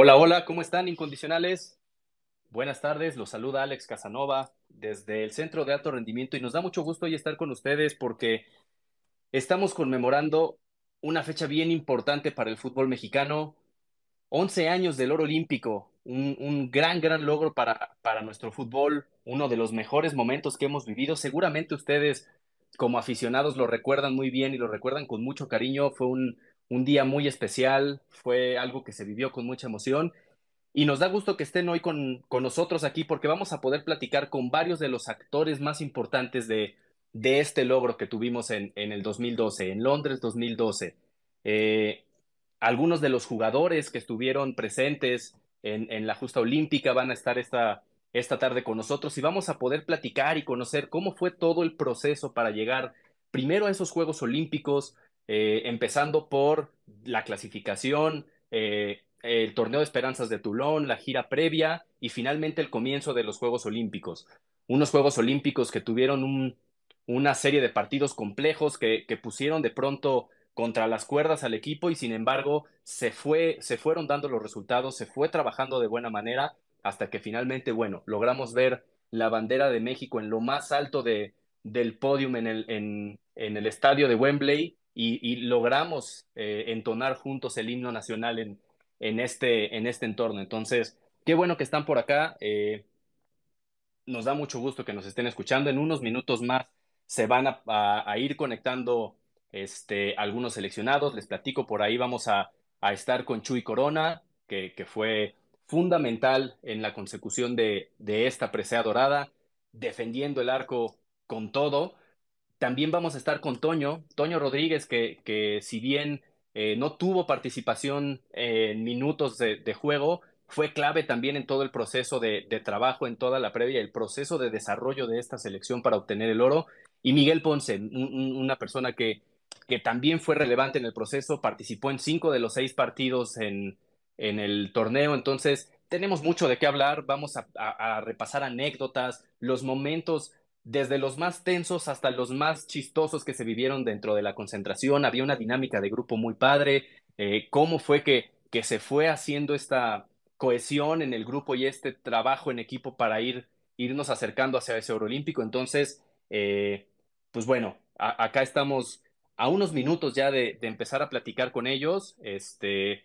Hola, hola, ¿cómo están incondicionales? Buenas tardes, los saluda Alex Casanova desde el Centro de Alto Rendimiento y nos da mucho gusto hoy estar con ustedes porque estamos conmemorando una fecha bien importante para el fútbol mexicano, 11 años del oro olímpico, un, gran, gran logro para, para nuestro fútbol, uno de los mejores momentos que hemos vivido. Seguramente ustedes como aficionados lo recuerdan muy bien y lo recuerdan con mucho cariño, fue un un día muy especial, fue algo que se vivió con mucha emoción y nos da gusto que estén hoy con, nosotros aquí porque vamos a poder platicar con varios de los actores más importantes de, este logro que tuvimos en, el 2012, en Londres 2012. Eh, algunos de los jugadores que estuvieron presentes en, la justa olímpica van a estar esta, esta tarde con nosotros y vamos a poder platicar y conocer cómo fue todo el proceso para llegar primero a esos Juegos Olímpicos, eh, empezando por la clasificación, eh, el torneo de esperanzas de Toulon, la gira previa y finalmente el comienzo de los Juegos Olímpicos. Unos Juegos Olímpicos que tuvieron una serie de partidos complejos que, pusieron de pronto contra las cuerdas al equipo y sin embargo se, fue, se fueron dando los resultados, se fue trabajando de buena manera hasta que finalmente, bueno, logramos ver la bandera de México en lo más alto del podio en el, en el estadio de Wembley y, logramos eh, entonar juntos el himno nacional este, en, este, entorno. Entonces, qué bueno que están por acá. Eh, nos da mucho gusto que nos estén escuchando. En unos minutos más se van a, ir conectando este, algunos seleccionados. Les platico, por ahí vamos a, estar con Chuy Corona, que, fue fundamental en la consecución de, de esta presea dorada, defendiendo el arco con todo. También vamos a estar con Toño, Toño Rodríguez, que, si bien eh, no tuvo participación eh, en minutos de, juego, fue clave también en todo el proceso de, trabajo, en toda la previa, el proceso de desarrollo de esta selección para obtener el oro. Y Miguel Ponce, una persona que, que también fue relevante en el proceso, participó en cinco de los seis partidos en, el torneo, entonces tenemos mucho de qué hablar, vamos a repasar anécdotas, los momentos desde los más tensos hasta los más chistosos que se vivieron dentro de la concentración. Había una dinámica de grupo muy padre. Eh, ¿Cómo fue que, que se fue haciendo esta cohesión en el grupo y este trabajo en equipo para ir, irnos acercando hacia ese Euroolímpico Entonces, eh, pues bueno, acá estamos a unos minutos ya de, empezar a platicar con ellos. Este,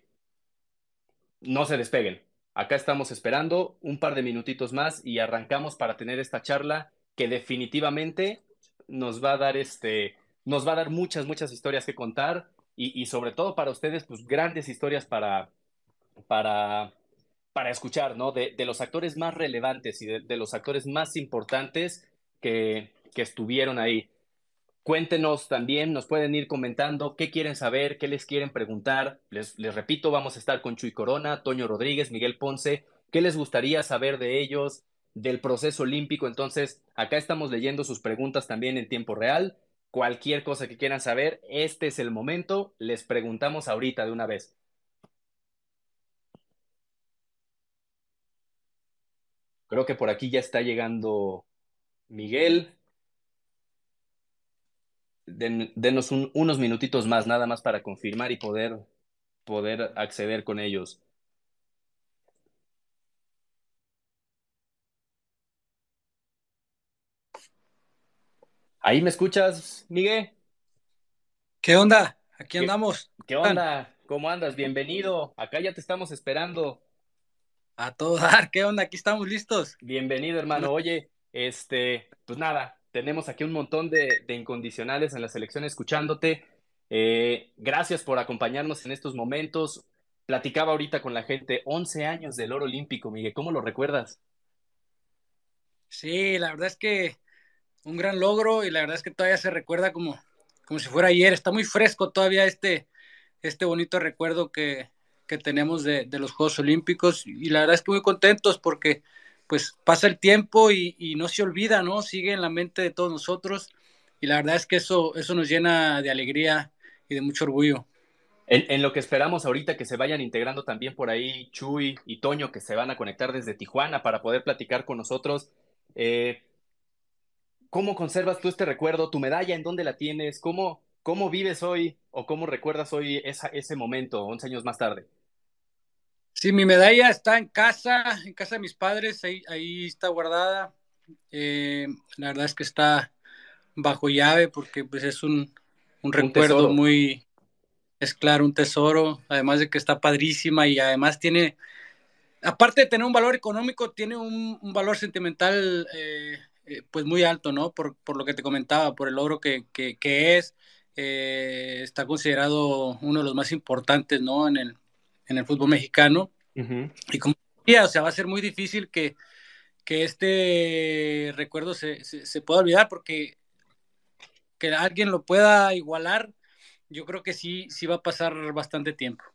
no se despeguen. Acá estamos esperando un par de minutitos más y arrancamos para tener esta charla que definitivamente nos va a dar este, nos va a dar muchas, muchas historias que contar y, sobre todo para ustedes, pues grandes historias para, para, para escuchar, ¿no? De, los actores más relevantes y de, los actores más importantes que, que estuvieron ahí. Cuéntenos también, nos pueden ir comentando qué quieren saber, qué les quieren preguntar. Les, les, repito, vamos a estar con Chuy Corona, Toño Rodríguez, Miguel Ponce. ¿Qué les gustaría saber de ellos? del proceso olímpico. Entonces, acá estamos leyendo sus preguntas también en tiempo real. Cualquier cosa que quieran saber, este es el momento. Les preguntamos ahorita de una vez. Creo que por aquí ya está llegando Miguel. denos unos minutitos más, nada más para confirmar y poder, poder acceder con ellos. Ahí me escuchas, Miguel. ¿Qué onda? Aquí andamos. ¿Qué, onda? ¿Cómo andas? Bienvenido. Acá ya te estamos esperando. A todo dar, ¿qué onda? Aquí estamos listos. Bienvenido, hermano. Oye, este, pues nada, tenemos aquí un montón de, incondicionales en la selección escuchándote. Eh, gracias por acompañarnos en estos momentos. Platicaba ahorita con la gente, 11 años del oro olímpico, Miguel, ¿cómo lo recuerdas? Sí, la verdad es que un gran logro y la verdad es que todavía se recuerda como, como si fuera ayer. Está muy fresco todavía este, este bonito recuerdo que, que tenemos de, de, los Juegos Olímpicos y la verdad es que muy contentos porque pues pasa el tiempo y, no se olvida, ¿no? Sigue en la mente de todos nosotros y la verdad es que eso, eso nos llena de alegría y de mucho orgullo. En, lo que esperamos ahorita que se vayan integrando también por ahí Chuy y Toño que se van a conectar desde Tijuana para poder platicar con nosotros. Eh, ¿Cómo conservas tú este recuerdo? ¿Tu medalla en dónde la tienes? ¿Cómo, cómo vives hoy o cómo recuerdas hoy ese momento, 11 años más tarde? Sí, mi medalla está en casa, en casa de mis padres, ahí, está guardada. Eh, la verdad es que está bajo llave porque pues, es un, recuerdo muy, es claro, un tesoro, además de que está padrísima y además tiene, aparte de tener un valor económico, tiene un, valor sentimental eh, eh, pues muy alto, ¿no? Por, lo que te comentaba, por el logro que, es, eh, está considerado uno de los más importantes, ¿no? En el, en el fútbol mexicano. Y como decía, o sea, va a ser muy difícil que, que este recuerdo se, pueda olvidar porque que alguien lo pueda igualar, yo creo que sí, sí va a pasar bastante tiempo.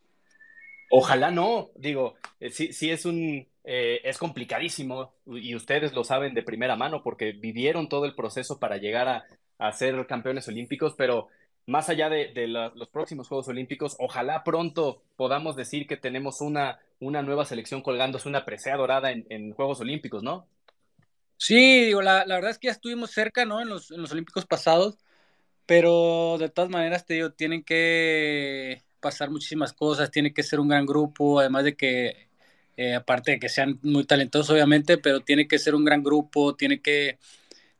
Ojalá no, digo, eh, sí, sí es un eh, es complicadísimo y ustedes lo saben de primera mano porque vivieron todo el proceso para llegar a, ser campeones olímpicos, pero más allá de, los próximos Juegos Olímpicos, ojalá pronto podamos decir que tenemos una, una nueva selección colgándose una presea dorada en, Juegos Olímpicos, ¿no? Sí, la, la, verdad es que ya estuvimos cerca, ¿no? En los, en los Olímpicos pasados, pero de todas maneras, te digo, tienen que pasar muchísimas cosas, tiene que ser un gran grupo, además de que eh, aparte de que sean muy talentosos obviamente, pero tiene que ser un gran grupo, tiene que,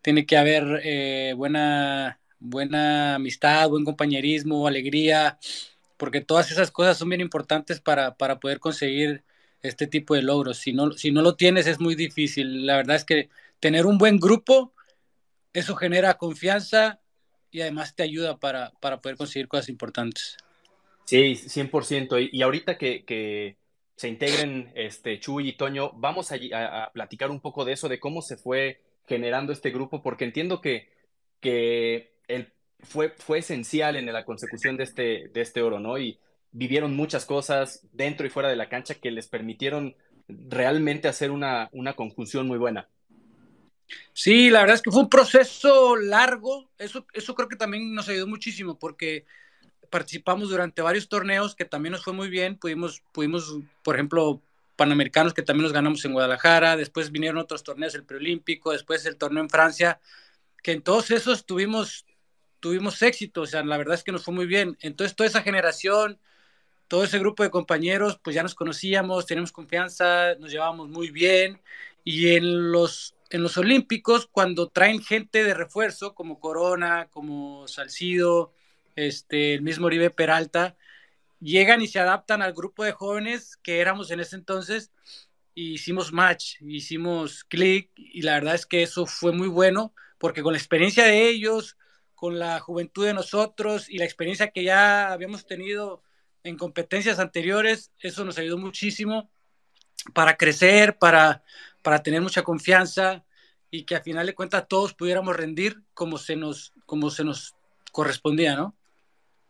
tiene que haber eh, buena, buena amistad, buen compañerismo, alegría, porque todas esas cosas son bien importantes para, poder conseguir este tipo de logros. Si no, si no lo tienes es muy difícil. La verdad es que tener un buen grupo, eso genera confianza y además te ayuda para, poder conseguir cosas importantes. Sí, 100%. Y, ahorita que, que, se integren este, Chuy y Toño, vamos a, platicar un poco de eso, de cómo se fue generando este grupo, porque entiendo que, que fue, fue esencial en la consecución de este, de este oro, ¿no? Y vivieron muchas cosas dentro y fuera de la cancha que les permitieron realmente hacer una, una conjunción muy buena. Sí, la verdad es que fue un proceso largo, eso, eso creo que también nos ayudó muchísimo, porque participamos durante varios torneos que también nos fue muy bien. Pudimos, pudimos, por ejemplo, Panamericanos que también los ganamos en Guadalajara. Después vinieron otros torneos, el preolímpico, después el torneo en Francia, que en todos esos tuvimos, tuvimos éxito. O sea, la verdad es que nos fue muy bien. Entonces, toda esa generación, todo ese grupo de compañeros, pues ya nos conocíamos, teníamos confianza, nos llevábamos muy bien. Y en los en los Olímpicos, cuando traen gente de refuerzo como Corona, como Salcido, este, el mismo Oribe Peralta, llegan y se adaptan al grupo de jóvenes que éramos en ese entonces. E hicimos match, hicimos click, y la verdad es que eso fue muy bueno porque con la experiencia de ellos, con la juventud de nosotros y la experiencia que ya habíamos tenido en competencias anteriores, eso nos ayudó muchísimo para crecer, para, para tener mucha confianza y que al final de cuentas todos pudiéramos rendir como se nos, como se nos correspondía, ¿no?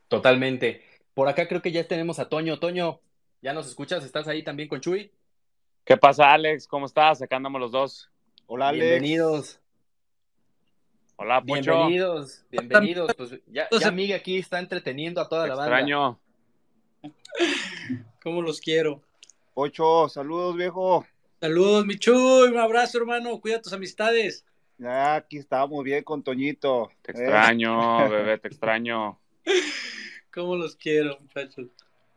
Totalmente. Por acá creo que ya tenemos a Toño. Toño, ¿ya nos escuchas? ¿Estás ahí también con Chuy? ¿Qué pasa, Alex? ¿Cómo estás? Acá andamos los dos. Hola, Alex. Bienvenidos. Hola, Pocho. Bienvenidos, bienvenidos. Pues ya, ya Miguel aquí está entreteniendo a toda la banda. Te Extraño. ¿Cómo los quiero? Pocho, saludos, viejo. Saludos, Michuy. Un abrazo, hermano. Cuida tus amistades. Ya, ah, aquí muy bien con Toñito. Te extraño, bebé, te extraño. ¿Cómo los quiero, muchachos?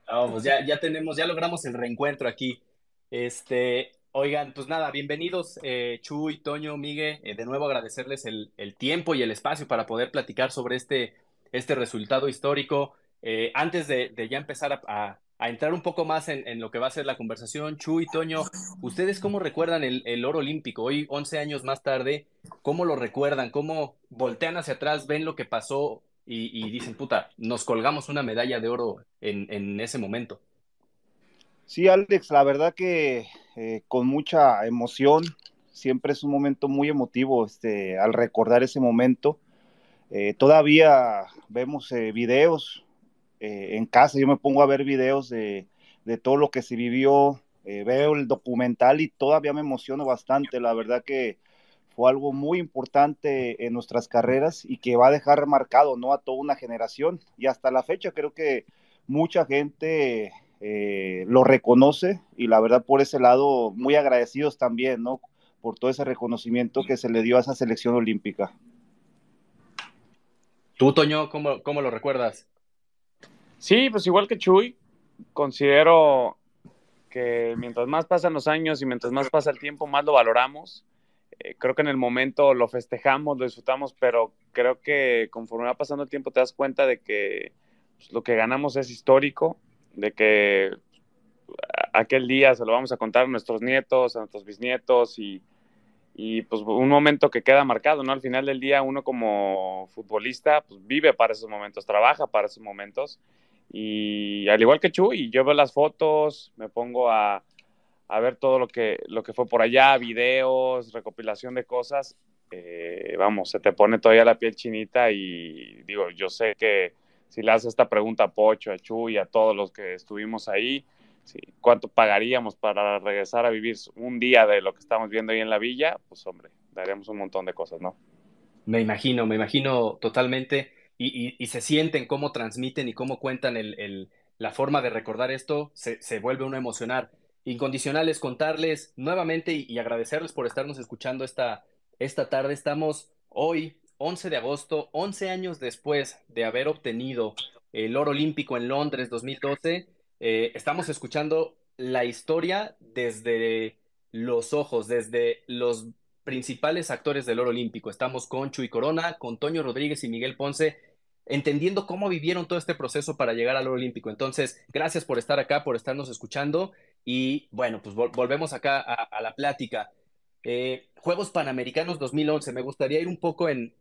Vamos, ah, pues ya, ya tenemos, ya logramos el reencuentro aquí. Este, oigan, pues nada, bienvenidos, eh, Chu y Toño, Migue. Eh, de nuevo agradecerles el, tiempo y el espacio para poder platicar sobre este, este resultado histórico. Eh, antes de, ya empezar a, entrar un poco más en, lo que va a ser la conversación. Chu y Toño, ¿ustedes cómo recuerdan el, el, oro olímpico? Hoy, 11 años más tarde, ¿cómo lo recuerdan? ¿Cómo voltean hacia atrás, ven lo que pasó y, dicen, puta, nos colgamos una medalla de oro en, ese momento. Sí, Alex, la verdad que eh, con mucha emoción, siempre es un momento muy emotivo este, al recordar ese momento. Eh, todavía vemos eh, videos en casa, yo me pongo a ver videos de todo lo que se vivió, veo el documental y todavía me emociono bastante, la verdad que fue algo muy importante en nuestras carreras y que va a dejar marcado ¿no? a toda una generación. Y hasta la fecha creo que mucha gente eh, lo reconoce y la verdad por ese lado muy agradecidos también ¿no? por todo ese reconocimiento que se le dio a esa selección olímpica. Tú, Toño, ¿cómo, cómo lo recuerdas? Sí, pues igual que Chuy, considero que mientras más pasan los años y mientras más pasa el tiempo, más lo valoramos eh, creo que en el momento lo festejamos, lo disfrutamos, pero creo que conforme va pasando el tiempo te das cuenta de que pues, lo que ganamos es histórico, de que aquel día se lo vamos a contar a nuestros nietos, a nuestros bisnietos y, pues un momento que queda marcado, ¿no? Al final del día uno como futbolista pues, vive para esos momentos, trabaja para esos momentos y al igual que y yo veo las fotos, me pongo a, a ver todo lo que, lo que fue por allá, videos, recopilación de cosas. Eh, vamos, se te pone todavía la piel chinita y digo, yo sé que si le haces esta pregunta a Pocho, a y a todos los que estuvimos ahí, ¿Cuánto pagaríamos para regresar a vivir un día de lo que estamos viendo ahí en la villa? Pues hombre, daríamos un montón de cosas, ¿no? Me imagino, me imagino totalmente. Y, y, se sienten cómo transmiten y cómo cuentan el, el, la forma de recordar esto, se, se, vuelve uno a emocionar incondicionales, contarles nuevamente y, agradecerles por estarnos escuchando esta, esta tarde. Estamos hoy, 11 de agosto, 11 años después de haber obtenido el oro olímpico en Londres 2012. Eh, estamos escuchando la historia desde los ojos, desde los principales actores del oro olímpico. Estamos con Chuy Corona, con Toño Rodríguez y Miguel Ponce, entendiendo cómo vivieron todo este proceso para llegar al oro olímpico. Entonces, gracias por estar acá, por estarnos escuchando. Y bueno, pues volvemos acá a, la plática. Eh, Juegos Panamericanos 2011, me gustaría ir un poco en,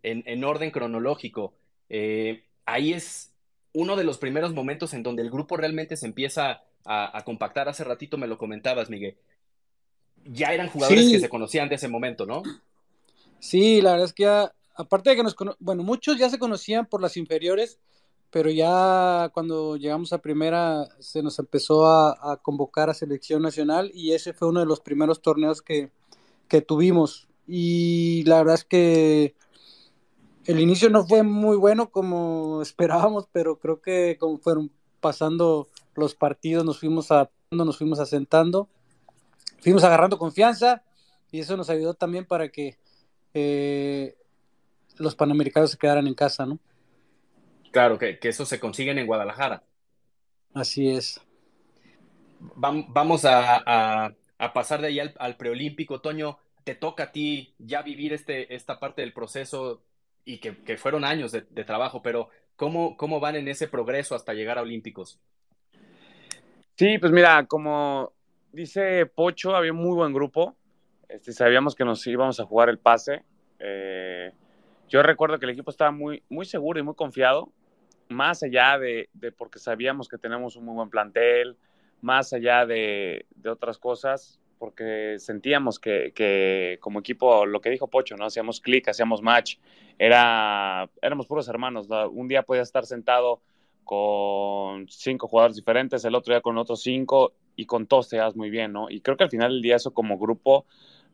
orden cronológico. Eh, ahí es uno de los primeros momentos en donde el grupo realmente se empieza a, compactar. Hace ratito me lo comentabas, Miguel. Ya eran jugadores que se conocían de ese momento, ¿no? Sí, la verdad es que ya, aparte de que nos, bueno, muchos ya se conocían por las inferiores, pero ya cuando llegamos a primera se nos empezó a, convocar a selección nacional y ese fue uno de los primeros torneos que, tuvimos. Y la verdad es que el inicio no fue muy bueno como esperábamos, pero creo que como fueron pasando los partidos nos fuimos adaptando, nos fuimos asentando, fuimos agarrando confianza y eso nos ayudó también para que eh, los panamericanos se quedaran en casa, ¿no? Claro, que, eso se consiguen en Guadalajara. Así es. Vamos a, pasar de ahí al, preolímpico. Toño, te toca a ti ya vivir este, esta parte del proceso y que, fueron años de, trabajo, pero ¿cómo, ¿cómo van en ese progreso hasta llegar a Olímpicos? Sí, pues mira, como dice Pocho, había un muy buen grupo. Este, sabíamos que nos íbamos a jugar el pase. Eh, yo recuerdo que el equipo estaba muy, muy seguro y muy confiado más allá de, porque sabíamos que tenemos un muy buen plantel, más allá de, otras cosas, porque sentíamos que, como equipo, lo que dijo Pocho, ¿no? Hacíamos clic, hacíamos match, era, éramos puros hermanos, un día podía estar sentado con cinco jugadores diferentes, el otro día con otros cinco y con todos te das muy bien, ¿no? Y creo que al final del día eso como grupo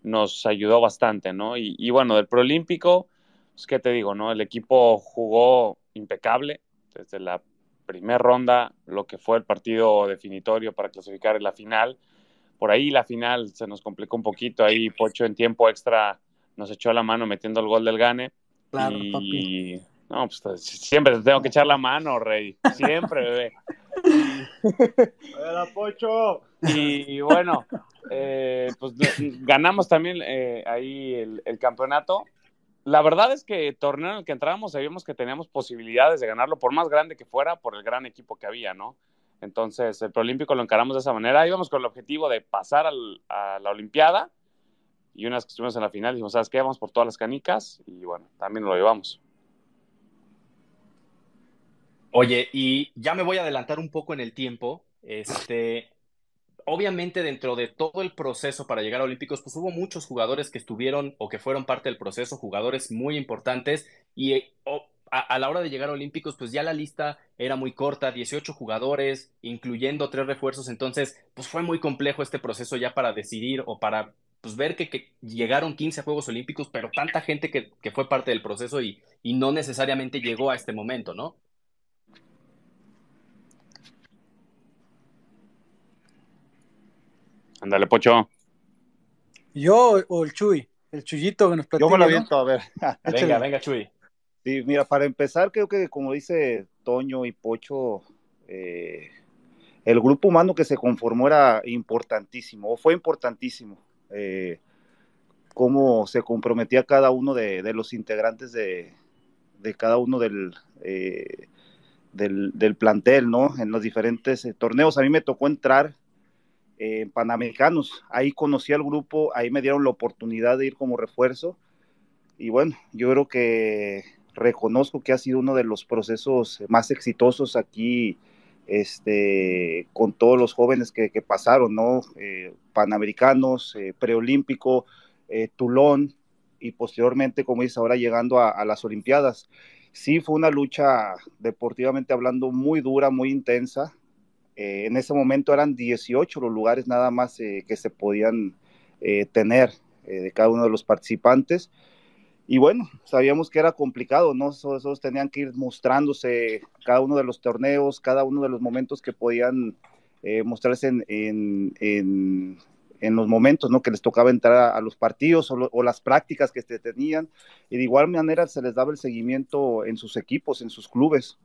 nos ayudó bastante, ¿no? Y, bueno, del Proolímpico es pues, qué te digo, ¿no? El equipo jugó impecable, desde la primera ronda, lo que fue el partido definitorio para clasificar en la final. Por ahí la final se nos complicó un poquito, ahí Pocho en tiempo extra nos echó la mano metiendo el gol del Gane. Claro, y no, pues, pues siempre te tengo que echar la mano, Rey, siempre, bebé. Pocho. Y bueno, eh, pues ganamos también eh, ahí el campeonato la verdad es que el torneo en el que entrábamos sabíamos que teníamos posibilidades de ganarlo, por más grande que fuera, por el gran equipo que había, ¿no? Entonces, el Proolímpico lo encaramos de esa manera. Íbamos con el objetivo de pasar a la Olimpiada. Y una vez que estuvimos en la final, dijimos, ¿sabes qué? Vamos por todas las canicas. Y bueno, también lo llevamos. Oye, y ya me voy a adelantar un poco en el tiempo. Este, obviamente dentro de todo el proceso para llegar a Olímpicos, pues hubo muchos jugadores que estuvieron o que fueron parte del proceso, jugadores muy importantes y eh, a, la hora de llegar a Olímpicos, pues ya la lista era muy corta, 18 jugadores, incluyendo tres refuerzos, entonces pues fue muy complejo este proceso ya para decidir o para pues, ver que, llegaron 15 Juegos Olímpicos, pero tanta gente que, fue parte del proceso y no necesariamente llegó a este momento, ¿no? Dale Pocho. Yo o el Chuy, el Chuyito que nos platica. Yo me lo aviento, a ver. venga, venga, Chuy. Sí, mira, para empezar, creo que como dice Toño y Pocho, eh, el grupo humano que se conformó era importantísimo, o fue importantísimo. Eh, cómo se comprometía cada uno de, los integrantes de, cada uno del, eh, del, del, plantel, ¿no? En los diferentes torneos. A mí me tocó entrar eh, Panamericanos. Ahí conocí al grupo, ahí me dieron la oportunidad de ir como refuerzo. Y bueno, yo creo que reconozco que ha sido uno de los procesos más exitosos aquí este, con todos los jóvenes que, pasaron, ¿no? Eh, Panamericanos, eh, preolímpico, Tulón y posteriormente, como dices, ahora llegando a, las Olimpiadas. Sí, fue una lucha deportivamente hablando muy dura, muy intensa, eh, en ese momento eran 18 los lugares nada más eh, que se podían eh, tener de cada uno de los participantes. Y bueno, sabíamos que era complicado, ¿no? Esos, tenían que ir mostrándose cada uno de los torneos, cada uno de los momentos que podían mostrarse en, los momentos, ¿no? Que les tocaba entrar a, los partidos o, las prácticas que tenían. Y de igual manera se les daba el seguimiento en sus equipos, en sus clubes.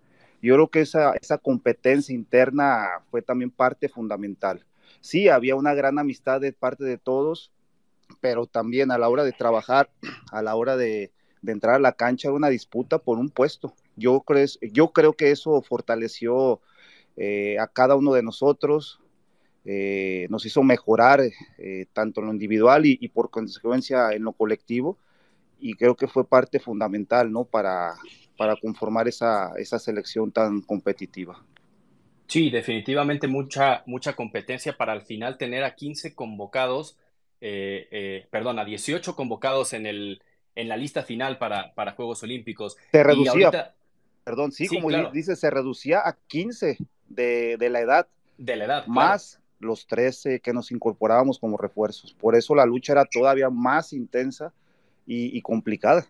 Yo creo que esa, esa competencia interna fue también parte fundamental. Sí, había una gran amistad de parte de todos, pero también a la hora de trabajar, a la hora de, entrar a la cancha, era una disputa por un puesto. Yo, creo, yo creo que eso fortaleció eh, a cada uno de nosotros, eh, nos hizo mejorar eh, tanto en lo individual y, y, por consecuencia en lo colectivo. Y creo que fue parte fundamental ¿no? para, para conformar esa, esa selección tan competitiva. Sí, definitivamente mucha, mucha competencia para al final tener a 15 convocados, eh, eh, perdón, a 18 convocados en, el, en la lista final para, para Juegos Olímpicos. Se reducía, perdón, sí, como dice, se reducía a 15 de, la edad. De la edad. Más los 13 que nos incorporábamos como refuerzos. Por eso la lucha era todavía más intensa y complicada.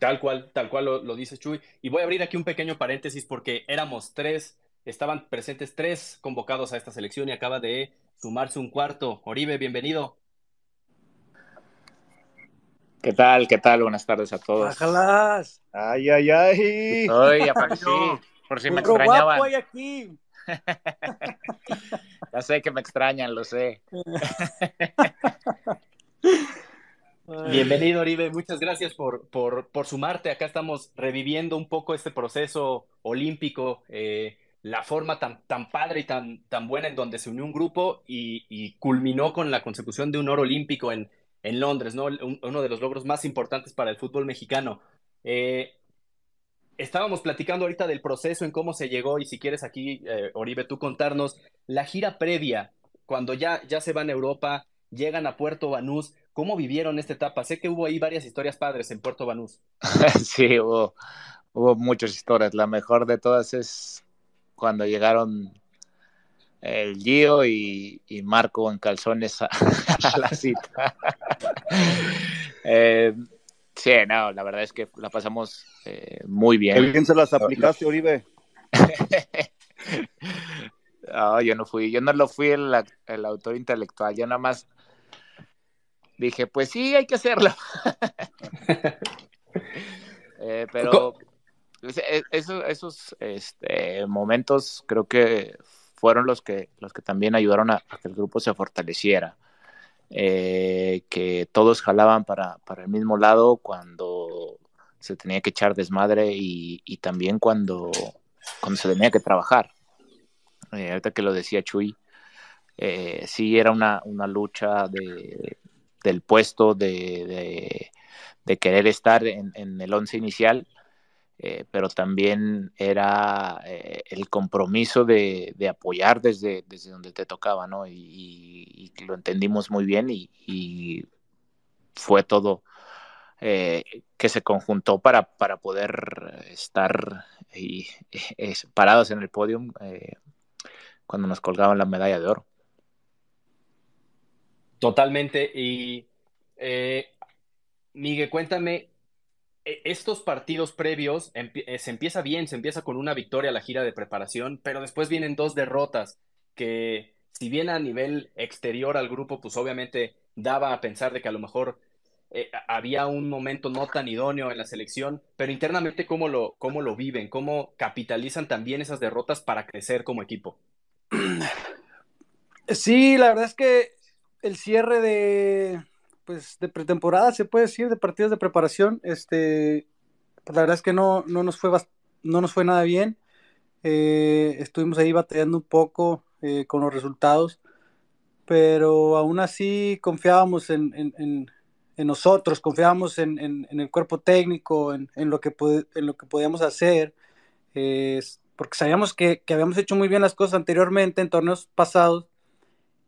Tal cual, tal cual lo, dice Chuy. Y voy a abrir aquí un pequeño paréntesis porque éramos tres, estaban presentes tres convocados a esta selección y acaba de sumarse un cuarto. Oribe, bienvenido. ¿Qué tal? ¿Qué tal? Buenas tardes a todos. ¡Ajalás! ¡Ay, ay, ay! ¡Ay, sí, Por si me extrañaban. Guapo aquí! ya sé que me extrañan, lo sé. Bienvenido, Oribe. Muchas gracias por, sumarte. Acá estamos reviviendo un poco este proceso olímpico, eh, la forma tan, tan padre y tan, tan buena en donde se unió un grupo y, culminó con la consecución de un oro olímpico en, Londres, uno de los logros más importantes para el fútbol mexicano. Eh, estábamos platicando ahorita del proceso, en cómo se llegó, y si quieres aquí, eh, Oribe, tú contarnos la gira previa, cuando ya, ya se van a Europa, llegan a Puerto Banús, ¿Cómo vivieron esta etapa? Sé que hubo ahí varias historias padres en Puerto Banús. sí, hubo, muchas historias. La mejor de todas es cuando llegaron el Gio y, Marco en calzones a, la cita. Eh, sí, no, la verdad es que la pasamos eh, muy bien. ¿Qué se las aplicaste, Oribe? yo no fui, yo no lo fui el autor intelectual, yo nada más dije, pues sí, hay que hacerlo. Eh, pero pues, e, esos, este, momentos creo que fueron los que, los que también ayudaron a, que el grupo se fortaleciera. Eh, que todos jalaban para, el mismo lado cuando se tenía que echar desmadre y, también cuando, cuando se tenía que trabajar. Eh, ahorita que lo decía Chuy, sí era una lucha de, del puesto, de, de, querer estar en, el once inicial, eh, pero también era eh, el compromiso de, apoyar desde, donde te tocaba, ¿no? Y, lo entendimos muy bien y, fue todo eh, que se conjuntó para, para poder estar parados en el podium cuando nos colgaban la medalla de oro. Totalmente. Y eh, Miguel, cuéntame, e, estos partidos previos eh, se empieza bien, se empieza con una victoria a la gira de preparación, pero después vienen dos derrotas que si bien a nivel exterior al grupo, pues obviamente daba a pensar de que a lo mejor eh, había un momento no tan idóneo en la selección, pero internamente cómo lo, cómo lo viven, cómo capitalizan también esas derrotas para crecer como equipo. Sí, la verdad es que el cierre de, pues, de pretemporada, se puede decir, de partidos de preparación. Este, pues, la verdad es que no, nos, fue no nos fue nada bien. Eh, estuvimos ahí batallando un poco eh, con los resultados, pero aún así confiábamos en, nosotros, confiábamos en, el cuerpo técnico, en, lo, que en lo que podíamos hacer, eh, porque sabíamos que, que habíamos hecho muy bien las cosas anteriormente en torneos pasados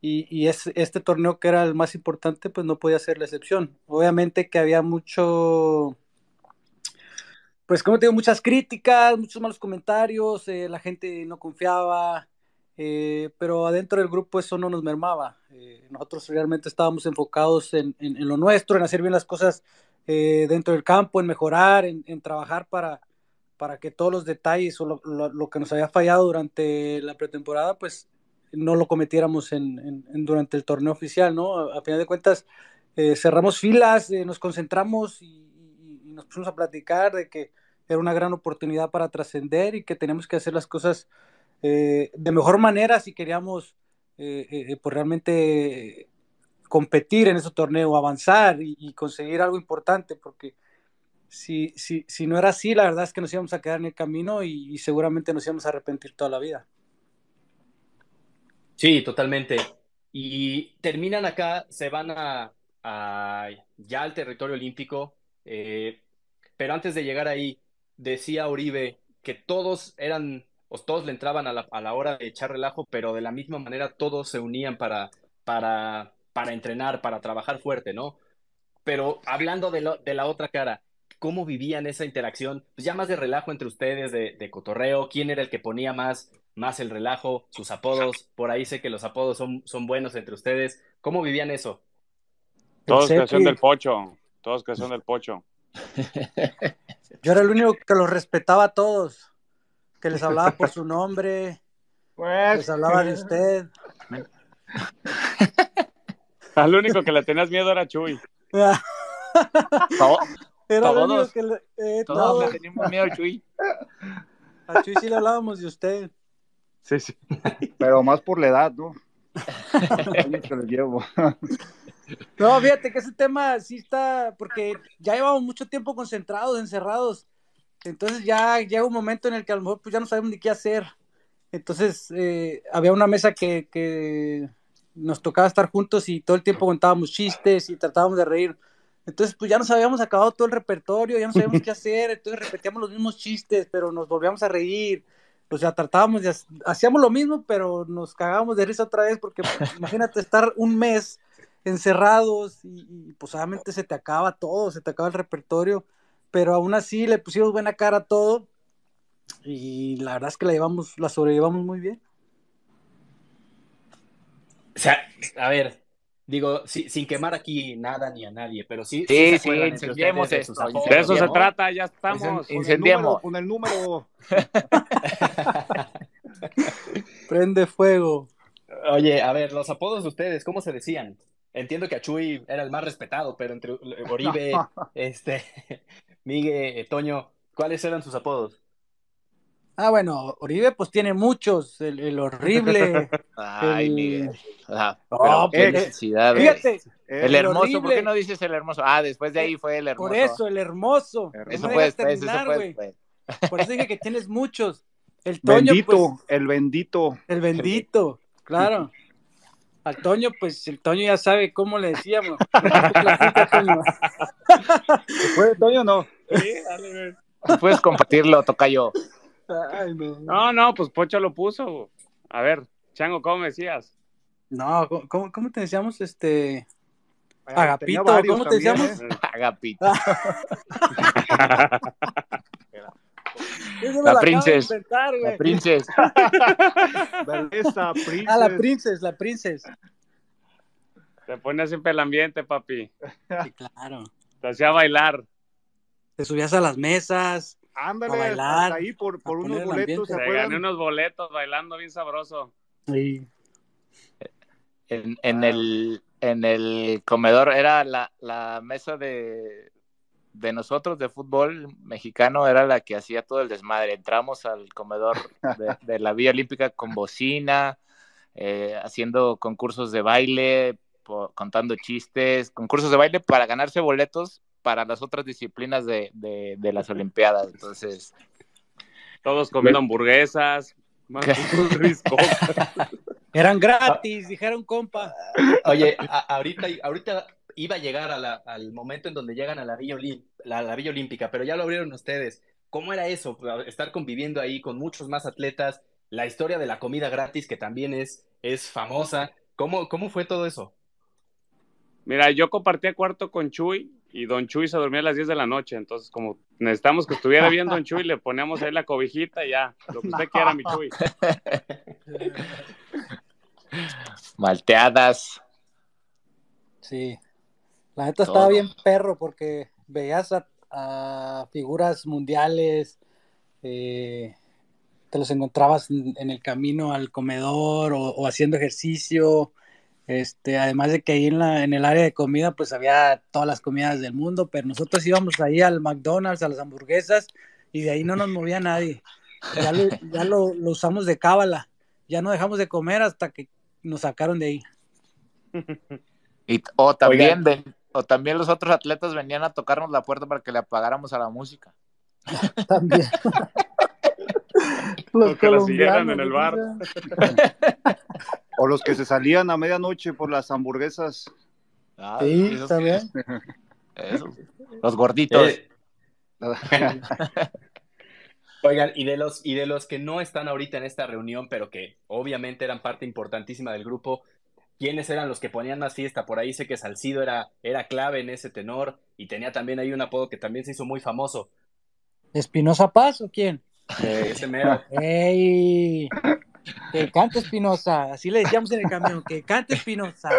y, es, este torneo que era el más importante, pues no podía ser la excepción. Obviamente que había mucho, pues como te digo, muchas críticas, muchos malos comentarios, eh, la gente no confiaba, eh, pero adentro del grupo eso no nos mermaba. Eh, nosotros realmente estábamos enfocados en, lo nuestro, en hacer bien las cosas dentro del campo, en mejorar, en, trabajar para, para que todos los detalles o lo, que nos había fallado durante la pretemporada, pues no lo cometiéramos en, durante el torneo oficial, ¿no? A, final de cuentas, eh, cerramos filas, eh, nos concentramos y, nos pusimos a platicar de que era una gran oportunidad para trascender y que teníamos que hacer las cosas eh, de mejor manera si queríamos pues realmente competir en ese torneo, avanzar y, conseguir algo importante, porque si, no era así, la verdad es que nos íbamos a quedar en el camino y seguramente nos íbamos a arrepentir toda la vida. Sí, totalmente. Y terminan acá, se van a, ya al territorio olímpico, eh, pero antes de llegar ahí, decía Oribe que todos eran, o todos le entraban a la, a la hora de echar relajo, pero de la misma manera todos se unían para, para, para entrenar, para trabajar fuerte, ¿no? Pero hablando de, lo, de la otra cara, cómo vivían esa interacción, pues ya más de relajo entre ustedes, de, cotorreo, quién era el que ponía más, más el relajo, sus apodos, por ahí sé que los apodos son, son buenos entre ustedes, ¿cómo vivían eso? Todos crecieron del pocho, todos son del pocho. Yo era el único que los respetaba a todos, que les hablaba por su nombre, pues... les hablaba de usted. Al único que le tenías miedo era Chuy. todos, eh, le, teníamos miedo a Chuy. A Chuy sí le hablábamos de usted. Sí, sí. Pero más por la edad, ¿no? No, fíjate que ese tema sí está, porque ya llevamos mucho tiempo concentrados, encerrados. Entonces ya llega un momento en el que a lo mejor pues ya no sabemos ni qué hacer. Entonces eh, había una mesa que, que, nos tocaba estar juntos y todo el tiempo contábamos chistes y tratábamos de reír. Entonces, pues ya nos habíamos acabado todo el repertorio, ya no sabíamos qué hacer, entonces repetíamos los mismos chistes, pero nos volvíamos a reír. O sea, tratábamos hacíamos lo mismo, pero nos cagábamos de risa otra vez, porque pues, imagínate estar un mes encerrados y, pues obviamente se te acaba todo, se te acaba el repertorio, pero aún así le pusimos buena cara a todo y la verdad es que la llevamos, la sobrellevamos muy bien. O sea, a ver, Digo, sin quemar aquí nada ni a nadie, pero sí. Sí, sí, esto. de eso se trata, ya estamos. incendiamos Con el número. Prende fuego. Oye, a ver, los apodos de ustedes, ¿cómo se decían? Entiendo que Achuy era el más respetado, pero entre Oribe, este, Miguel, Toño, ¿cuáles eran sus apodos? Ah, bueno, Oribe pues tiene muchos, el, horrible. Ay, el... Miguel. Ah, pero pues, fíjate, el, hermoso, ¿por qué no dices el hermoso? Ah, después de ahí fue el hermoso. Por eso, el hermoso. Eso Por eso dije que tienes muchos. El Toño, bendito, pues, el bendito. El bendito, claro. Al Toño, pues el Toño ya sabe cómo le decíamos. Pues, ¿Fue el Toño o no? Sí, Puedes compartirlo, toca yo no. no. pues Pocho lo puso. A ver, Chango, ¿cómo decías? No, ¿cómo, te decíamos este? Agapito, ¿cómo te decíamos? ¿eh? Agapito. La, princesa la princesa Ah, la princesa la princesa Te pones siempre el ambiente, papi. claro. Te hacía bailar. Te subías a las mesas. Ándale, ahí por, unos boletos. ¿se unos boletos bailando bien sabroso. En, el, en el comedor era la, mesa de, nosotros de fútbol mexicano era la que hacía todo el desmadre. Entramos al comedor de, la Vía Olímpica con bocina, eh, haciendo concursos de baile, contando chistes, concursos de baile para ganarse boletos para las otras disciplinas de, las Olimpiadas. Entonces, todos comiendo hamburguesas, Eran gratis, dijeron compa. Oye, ahorita, iba a llegar al momento en donde llegan a la Villa, la, Villa Olímpica, pero ya lo abrieron ustedes. ¿Cómo era eso? Estar conviviendo ahí con muchos más atletas, la historia de la comida gratis, que también es, es famosa. ¿Cómo, ¿Cómo fue todo eso? Mira, yo compartí cuarto con Chuy, y Don Chuy se dormía a las 10 de la noche, entonces como necesitamos que estuviera bien Don Chuy, le poníamos ahí la cobijita y ya, lo que usted quiera, mi Chuy. Malteadas. Sí, la neta estaba bien perro porque veías a, figuras mundiales, eh, te los encontrabas en, el camino al comedor o haciendo ejercicio este, además de que ahí en, la, el área de comida, pues había todas las comidas del mundo, pero nosotros íbamos ahí al McDonald's, a las hamburguesas, y de ahí no nos movía nadie. Ya lo, usamos de cábala, ya no dejamos de comer hasta que nos sacaron de ahí. o, también los otros atletas venían a tocarnos la puerta para que le apagáramos a la música. también. los, que en el bar. O los que se salían a medianoche por las hamburguesas. Ah, sí, está bien. Los gorditos. Eh, Oigan, y de los y de los que no están ahorita en esta reunión, pero que obviamente eran parte importantísima del grupo, ¿quiénes eran los que ponían más fiesta? Por ahí sé que Salcido era, era clave en ese tenor y tenía también ahí un apodo que también se hizo muy famoso. ¿Espinosa Paz o quién? Eh, ese mero. Ey. Que cante Espinosa, así le decíamos en el camión, que cante Espinosa.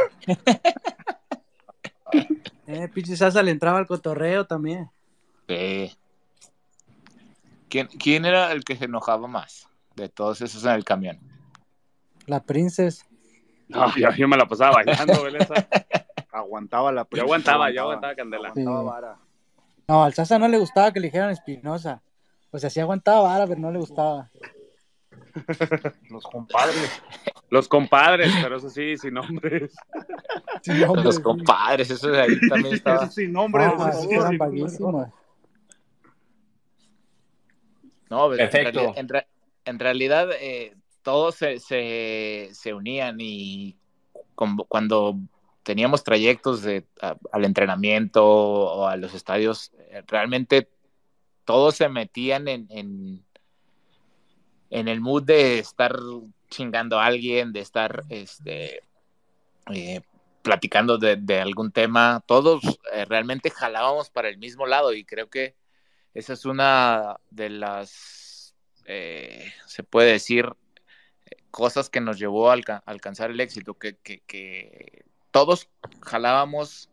eh, pinche Sasa le entraba al cotorreo también. ¿Quién, era el que se enojaba más de todos esos en el camión? La princesa. No, yo, me la pasaba bailando, aguantaba la princesa. Yo aguantaba, yo aguantaba candela. No, al Sasa no le gustaba que le dijeran Espinosa. O sea, sí aguantaba vara, pero no le gustaba. Los compadres. Los compadres, pero eso sí, sin nombres. Los compadres, eso de ahí también estaba. sin nombres. eran ah, No, en, realidad, eh, todos se, unían y cuando teníamos trayectos al entrenamiento o a los estadios, eh, realmente todos se metían en en el mood de estar chingando a alguien, de estar este, eh, platicando de, algún tema, todos eh, realmente jalábamos para el mismo lado y creo que esa es una de las, eh, se puede decir, cosas que nos llevó a alcanzar el éxito, que, todos jalábamos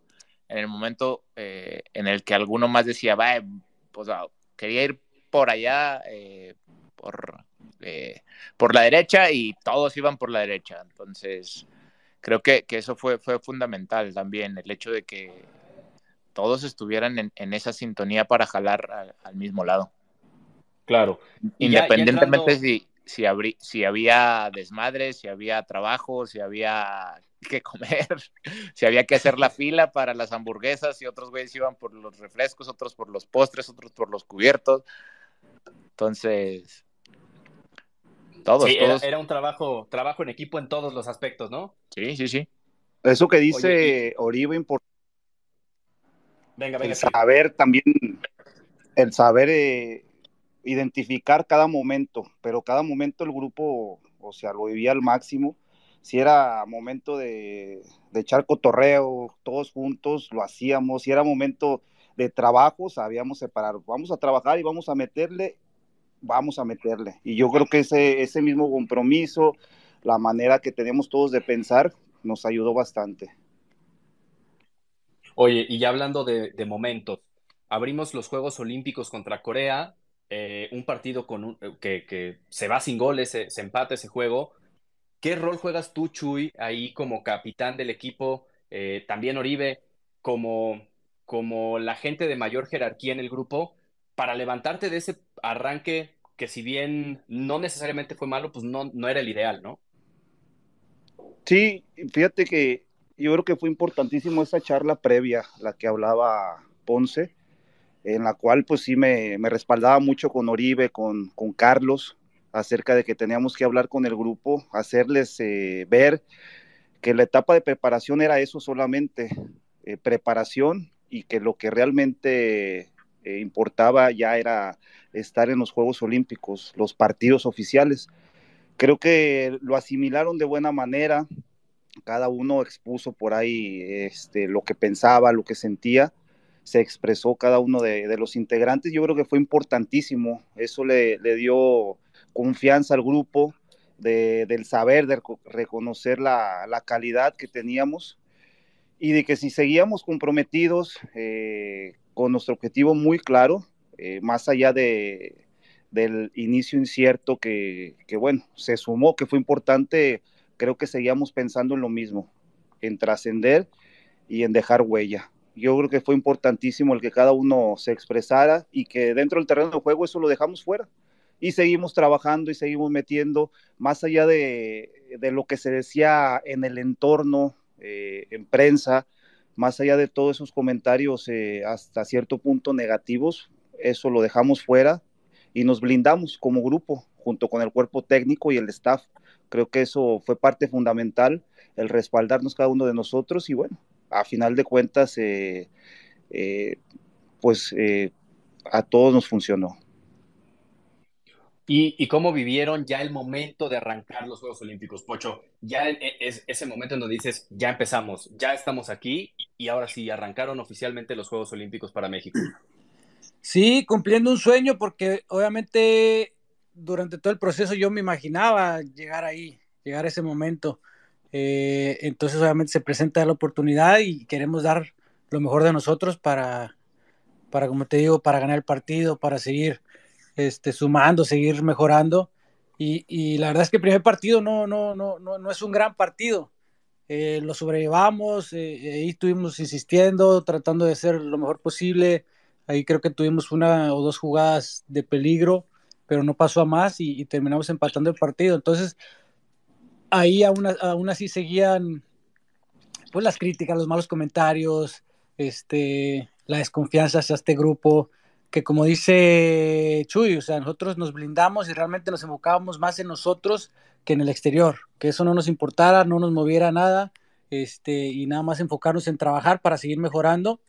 en el momento en el que alguno más decía, va, pues quería ir por allá, por eh, por la derecha y todos iban por la derecha. Entonces, creo que, eso fue, fue fundamental también, el hecho de que todos estuvieran en, esa sintonía para jalar al, mismo lado. Claro. Independientemente si, si había desmadres si había trabajo, si había que comer, si había que hacer la fila para las hamburguesas y otros güeyes iban por los refrescos, otros por los postres, otros por los cubiertos. Entonces, sí, Era, un trabajo, trabajo en equipo en todos los aspectos, ¿no? Sí, sí, sí. Eso que dice Oribe, importante. Venga, venga. El saber también, el saber eh, identificar cada momento, pero cada momento el grupo, o sea, lo vivía al máximo. Si era momento de, de echar cotorreo, todos juntos lo hacíamos. Si era momento de trabajo, sabíamos separar. Vamos a trabajar y vamos a meterle vamos a meterle. Y yo creo que ese, ese mismo compromiso, la manera que tenemos todos de pensar, nos ayudó bastante. Oye, y ya hablando de, momentos, abrimos los Juegos Olímpicos contra Corea, eh, un partido con un, eh, que, se va sin goles, se, empate empata ese juego. ¿Qué rol juegas tú, Chuy, ahí como capitán del equipo? Eh, también Oribe, como, como la gente de mayor jerarquía en el grupo, para levantarte de ese arranque que si bien no necesariamente fue malo, pues no, no era el ideal, ¿no? Sí, fíjate que yo creo que fue importantísimo esa charla previa, la que hablaba Ponce, en la cual pues sí me, me respaldaba mucho con Oribe, con, con, Carlos, acerca de que teníamos que hablar con el grupo, hacerles eh, ver que la etapa de preparación era eso solamente, eh, preparación y que lo que realmente eh, importaba ya era estar en los Juegos Olímpicos, los partidos oficiales. Creo que lo asimilaron de buena manera, cada uno expuso por ahí este, lo que pensaba, lo que sentía, se expresó cada uno de, los integrantes. Yo creo que fue importantísimo, eso le, dio confianza al grupo, del saber, de reconocer la, calidad que teníamos y de que si seguíamos comprometidos eh, con nuestro objetivo muy claro, eh, más allá del inicio incierto que, bueno, se sumó, que fue importante, creo que seguíamos pensando en lo mismo, en trascender y en dejar huella. Yo creo que fue importantísimo el que cada uno se expresara y que dentro del terreno de juego eso lo dejamos fuera. Y seguimos trabajando y seguimos metiendo, más allá de, lo que se decía en el entorno, eh, en prensa, más allá de todos esos comentarios eh, hasta cierto punto negativos, eso lo dejamos fuera y nos blindamos como grupo, junto con el cuerpo técnico y el staff. Creo que eso fue parte fundamental, el respaldarnos cada uno de nosotros y bueno, a final de cuentas, eh, eh, pues eh, a todos nos funcionó. ¿Y, cómo vivieron ya el momento de arrancar los Juegos Olímpicos, Pocho? Ya e, e, es ese momento en donde dices, ya empezamos, ya estamos aquí y ahora sí, arrancaron oficialmente los Juegos Olímpicos para México. Sí, cumpliendo un sueño porque obviamente durante todo el proceso yo me imaginaba llegar ahí, llegar a ese momento. Eh, entonces obviamente se presenta la oportunidad y queremos dar lo mejor de nosotros para, para como te digo, para ganar el partido, para seguir este, sumando, seguir mejorando. Y, la verdad es que el primer partido no, no, no, no, es un gran partido. Eh, lo sobrellevamos, y eh, ahí estuvimos insistiendo, tratando de ser lo mejor posible. Ahí creo que tuvimos una o dos jugadas de peligro, pero no pasó a más y, terminamos empatando el partido. Entonces, ahí aún, aún, así seguían pues las críticas, los malos comentarios, este, la desconfianza hacia este grupo, que como dice Chuy, o sea, nosotros nos blindamos y realmente nos enfocábamos más en nosotros que en el exterior, que eso no nos importara, no nos moviera nada, este, y nada más enfocarnos en trabajar para seguir mejorando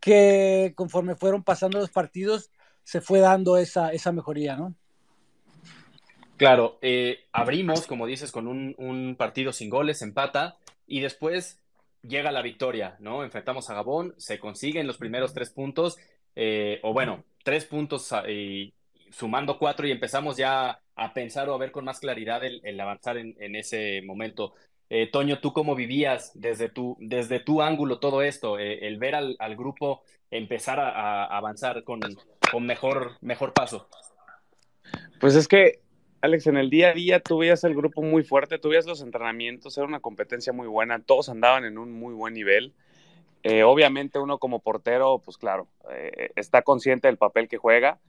que conforme fueron pasando los partidos se fue dando esa, esa mejoría, ¿no? Claro, eh, abrimos, como dices, con un, partido sin goles, empata, y después llega la victoria, ¿no? Enfrentamos a Gabón, se consiguen los primeros tres puntos, eh, o bueno, tres puntos ah, sumando cuatro y empezamos ya a pensar o a ver con más claridad el, avanzar en, en, ese momento. Eh, Toño, tú cómo vivías desde tu, desde tu ángulo todo esto, eh, el ver al, grupo empezar a, avanzar con, con, mejor, mejor paso. Pues es que, Alex, en el día a día tú veías el grupo muy fuerte, tuvías los entrenamientos, era una competencia muy buena, todos andaban en un muy buen nivel. Eh, obviamente uno como portero, pues claro, está consciente del papel que juega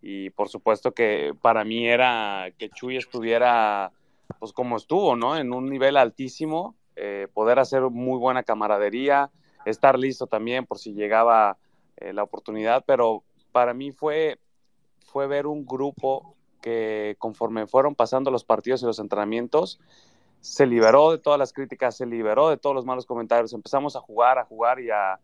y por supuesto que para mí era que Chuy estuviera pues como estuvo, ¿no? En un nivel altísimo, eh, poder hacer muy buena camaradería, estar listo también por si llegaba eh, la oportunidad, pero para mí fue, fue ver un grupo que conforme fueron pasando los partidos y los entrenamientos, se liberó de todas las críticas, se liberó de todos los malos comentarios, empezamos a jugar, a jugar y a,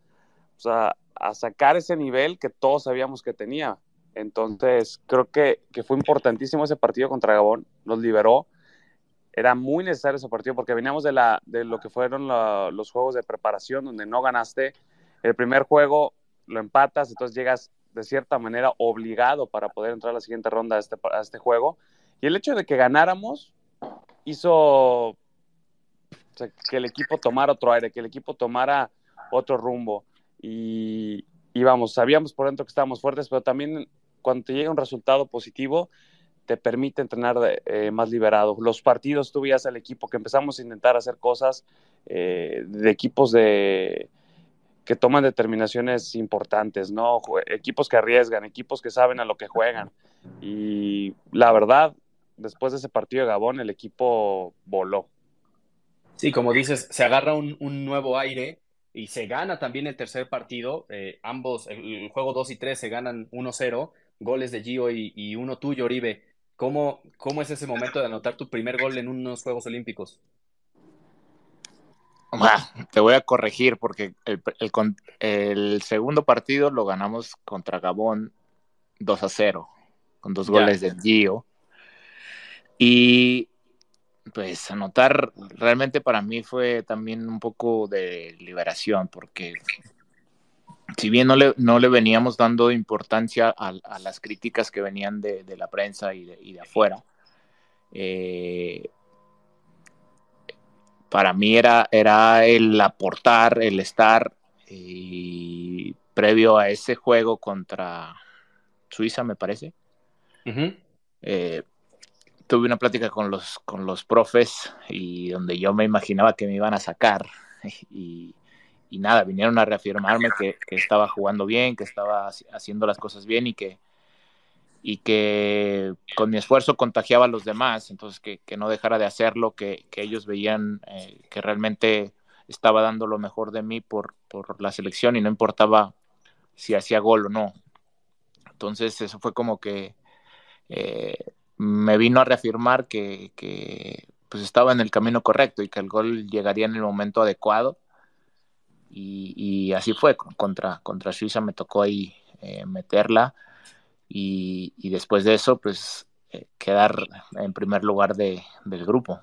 a sacar ese nivel que todos sabíamos que tenía. Entonces, creo que, que fue importantísimo ese partido contra Gabón, nos liberó, era muy necesario ese partido porque veníamos de, la, de lo que fueron los juegos de preparación donde no ganaste. El primer juego lo empatas, entonces llegas de cierta manera obligado para poder entrar a la siguiente ronda a este, a este juego. Y el hecho de que ganáramos hizo que el equipo tomara otro aire, que el equipo tomara otro rumbo. Y, y vamos, sabíamos por dentro que estábamos fuertes, pero también cuando llega un resultado positivo, te permite entrenar eh, más liberado. Los partidos, tú veías al equipo que empezamos a intentar hacer cosas eh, de equipos de que toman determinaciones importantes, ¿no? Equipos que arriesgan, equipos que saben a lo que juegan. Y la verdad, después de ese partido de Gabón, el equipo voló. Sí, como dices, se agarra un, nuevo aire y se gana también el tercer partido. Eh, ambos, el, juego 2 y 3 se ganan 1-0, goles de Gio y, uno tuyo, Oribe. ¿Cómo, es ese momento de anotar tu primer gol en unos Juegos Olímpicos? te voy a corregir porque el, segundo partido lo ganamos contra Gabón 2 a 0, con dos goles de del Gio. Y pues anotar realmente para mí fue también un poco de liberación porque si bien no le, veníamos dando importancia a, las críticas que venían de, la prensa y de, afuera, eh, para mí era, era el aportar, el estar eh, previo a ese juego contra Suiza, me parece. Eh, tuve una plática con los, con los profes y donde yo me imaginaba que me iban a sacar y, y nada, vinieron a reafirmarme que, estaba jugando bien, que estaba haciendo las cosas bien y que, y que con mi esfuerzo contagiaba a los demás, entonces que, no dejara de hacerlo, que, que ellos veían eh, que realmente estaba dando lo mejor de mí por, por la selección y no importaba si hacía gol o no. Entonces eso fue como que eh, me vino a reafirmar que, que pues estaba en el camino correcto y que el gol llegaría en el momento adecuado y, así fue, contra, contra Suiza me tocó ahí eh, meterla y, después de eso, pues eh, quedar en primer lugar del grupo.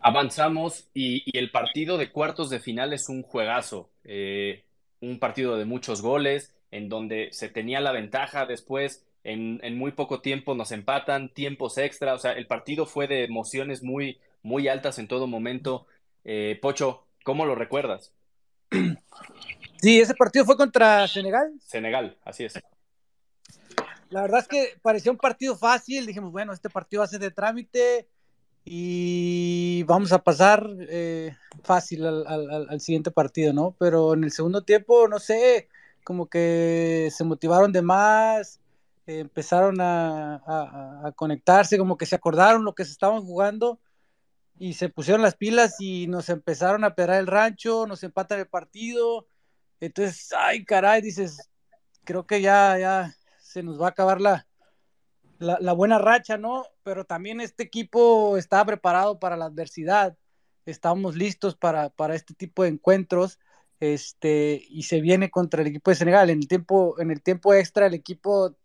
Avanzamos y, el partido de cuartos de final es un juegazo, eh, un partido de muchos goles, en donde se tenía la ventaja después, en, muy poco tiempo nos empatan, tiempos extra, o sea, el partido fue de emociones muy, muy altas en todo momento. Pocho, ¿Cómo lo recuerdas? Sí, ese partido fue contra Senegal. Senegal, así es. La verdad es que parecía un partido fácil. Dijimos, bueno, este partido va a ser de trámite y vamos a pasar eh, fácil al, siguiente partido, ¿no? Pero en el segundo tiempo, no sé, como que se motivaron de más, eh, empezaron a conectarse, como que se acordaron lo que se estaban jugando y se pusieron las pilas y nos empezaron a pegar el rancho, nos empatan el partido. Entonces, ay, caray, dices, creo que ya, ya se nos va a acabar la, la, buena racha, ¿no? Pero también este equipo estaba preparado para la adversidad, estábamos listos para, para este tipo de encuentros. Este, y se viene contra el equipo de Senegal. En el tiempo, en el tiempo extra, el equipo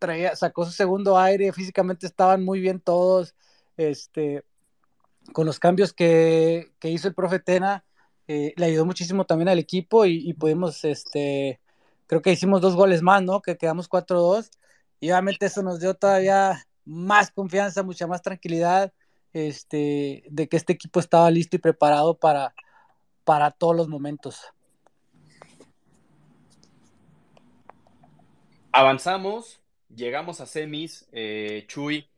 traía, sacó su segundo aire, físicamente estaban muy bien todos. Este, con los cambios que, hizo el profe Tena, eh, le ayudó muchísimo también al equipo y, pudimos, este, creo que hicimos dos goles más, ¿no? Que quedamos 4-2 y obviamente eso nos dio todavía más confianza, mucha más tranquilidad, este, de que este equipo estaba listo y preparado para, para todos los momentos. Avanzamos, llegamos a semis, eh, Chuy,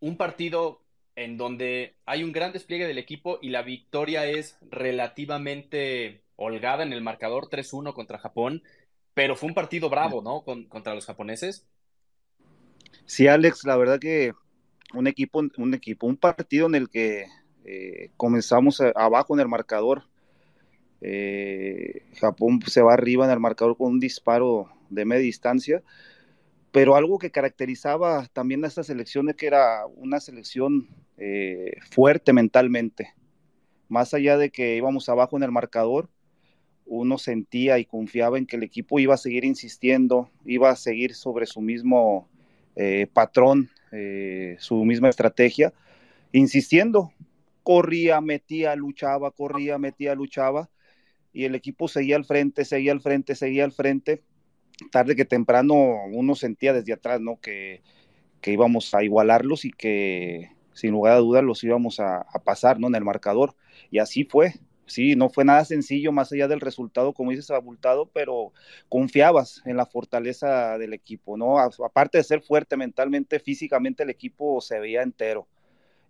un partido en donde hay un gran despliegue del equipo y la victoria es relativamente holgada en el marcador 3-1 contra Japón, pero fue un partido bravo, ¿no? contra los japoneses. Sí, Alex, la verdad que un equipo, un equipo, un partido en el que eh, comenzamos abajo en el marcador. Eh, Japón se va arriba en el marcador con un disparo de media distancia pero algo que caracterizaba también a esta selección es que era una selección eh, fuerte mentalmente. Más allá de que íbamos abajo en el marcador, uno sentía y confiaba en que el equipo iba a seguir insistiendo, iba a seguir sobre su mismo eh, patrón, eh, su misma estrategia, insistiendo. Corría, metía, luchaba, corría, metía, luchaba. Y el equipo seguía al frente, seguía al frente, seguía al frente tarde que temprano uno sentía desde atrás, ¿no? Que, íbamos a igualarlos y que sin lugar a dudas los íbamos a, pasar, ¿no? En el marcador. Y así fue. Sí, no fue nada sencillo, más allá del resultado, como dices, abultado, pero confiabas en la fortaleza del equipo, ¿no? aparte de ser fuerte mentalmente, físicamente el equipo se veía entero.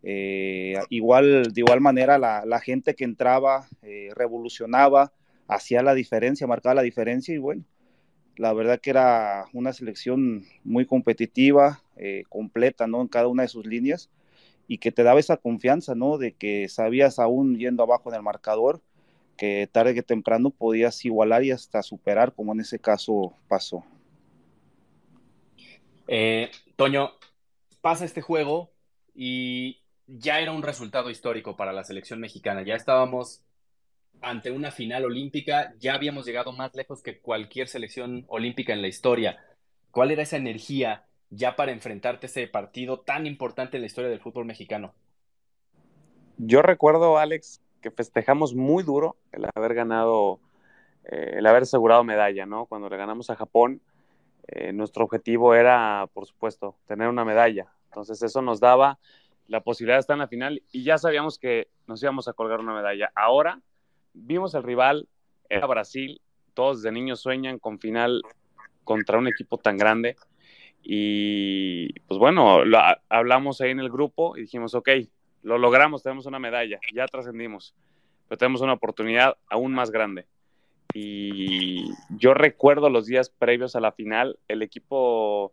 Eh, igual, de igual manera, la, gente que entraba eh, revolucionaba, hacía la diferencia, marcaba la diferencia y bueno, la verdad que era una selección muy competitiva, eh, completa, ¿no? En cada una de sus líneas y que te daba esa confianza, ¿no? De que sabías aún yendo abajo en el marcador que tarde que temprano podías igualar y hasta superar, como en ese caso pasó. Eh, Toño, pasa este juego y ya era un resultado histórico para la selección mexicana. Ya estábamos ante una final olímpica, ya habíamos llegado más lejos que cualquier selección olímpica en la historia. ¿Cuál era esa energía ya para enfrentarte a ese partido tan importante en la historia del fútbol mexicano? Yo recuerdo, Alex, que festejamos muy duro el haber ganado, eh, el haber asegurado medalla, ¿no? Cuando le ganamos a Japón, eh, nuestro objetivo era, por supuesto, tener una medalla. Entonces eso nos daba la posibilidad de estar en la final y ya sabíamos que nos íbamos a colgar una medalla. Ahora, vimos el rival, era Brasil, todos desde niños sueñan con final contra un equipo tan grande. Y pues bueno, hablamos ahí en el grupo y dijimos, ok, lo logramos, tenemos una medalla, ya trascendimos, pero tenemos una oportunidad aún más grande. Y yo recuerdo los días previos a la final, el equipo,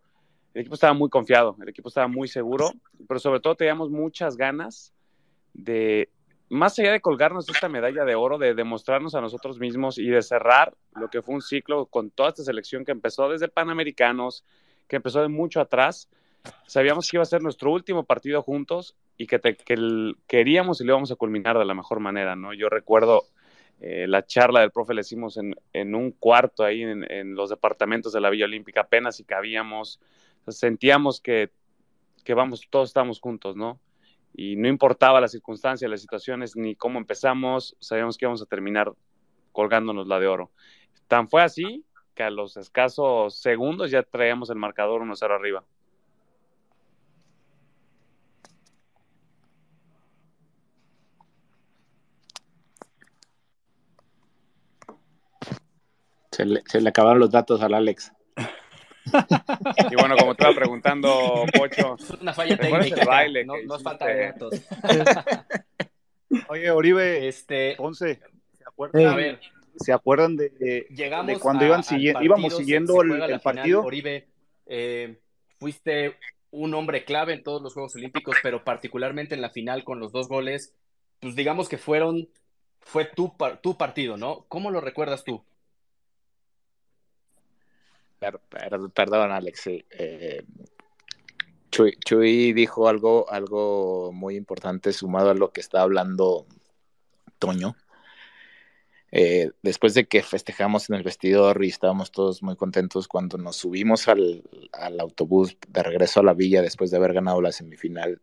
el equipo estaba muy confiado, el equipo estaba muy seguro, pero sobre todo teníamos muchas ganas de, más allá de colgarnos esta medalla de oro, de demostrarnos a nosotros mismos y de cerrar lo que fue un ciclo con toda esta selección que empezó desde Panamericanos, que empezó de mucho atrás, sabíamos que iba a ser nuestro último partido juntos y que, queríamos y lo íbamos a culminar de la mejor manera, ¿no? Yo recuerdo eh, la charla del profe, le hicimos en, un cuarto ahí en, los departamentos de la Villa Olímpica, apenas si cabíamos, sentíamos que, que vamos, todos estamos juntos, ¿no? y no importaba las circunstancias, las situaciones, ni cómo empezamos, sabíamos que íbamos a terminar colgándonos la de oro. Tan fue así que a los escasos segundos ya traíamos el marcador 1-0 arriba. Se le, se acabaron los datos al Alex. Y bueno, como estaba preguntando, Pocho. baile no, nos falta de datos. Oye, Oribe, este, Ponce, ¿se acuerdan, a ver, ¿se acuerdan de, cuando iban íbamos siguiendo el, partido? Oribe, eh, fuiste un hombre clave en todos los Juegos Olímpicos, pero particularmente en la final con los dos goles, pues digamos que fueron, fue tu partido, ¿no? ¿Cómo lo recuerdas tú? perdón, Alex. Eh, Chuy, Chuy, dijo algo, algo muy importante sumado a lo que está hablando Toño. Eh, después de que festejamos en el vestidor y estábamos todos muy contentos cuando nos subimos al, autobús de regreso a la villa después de haber ganado la semifinal,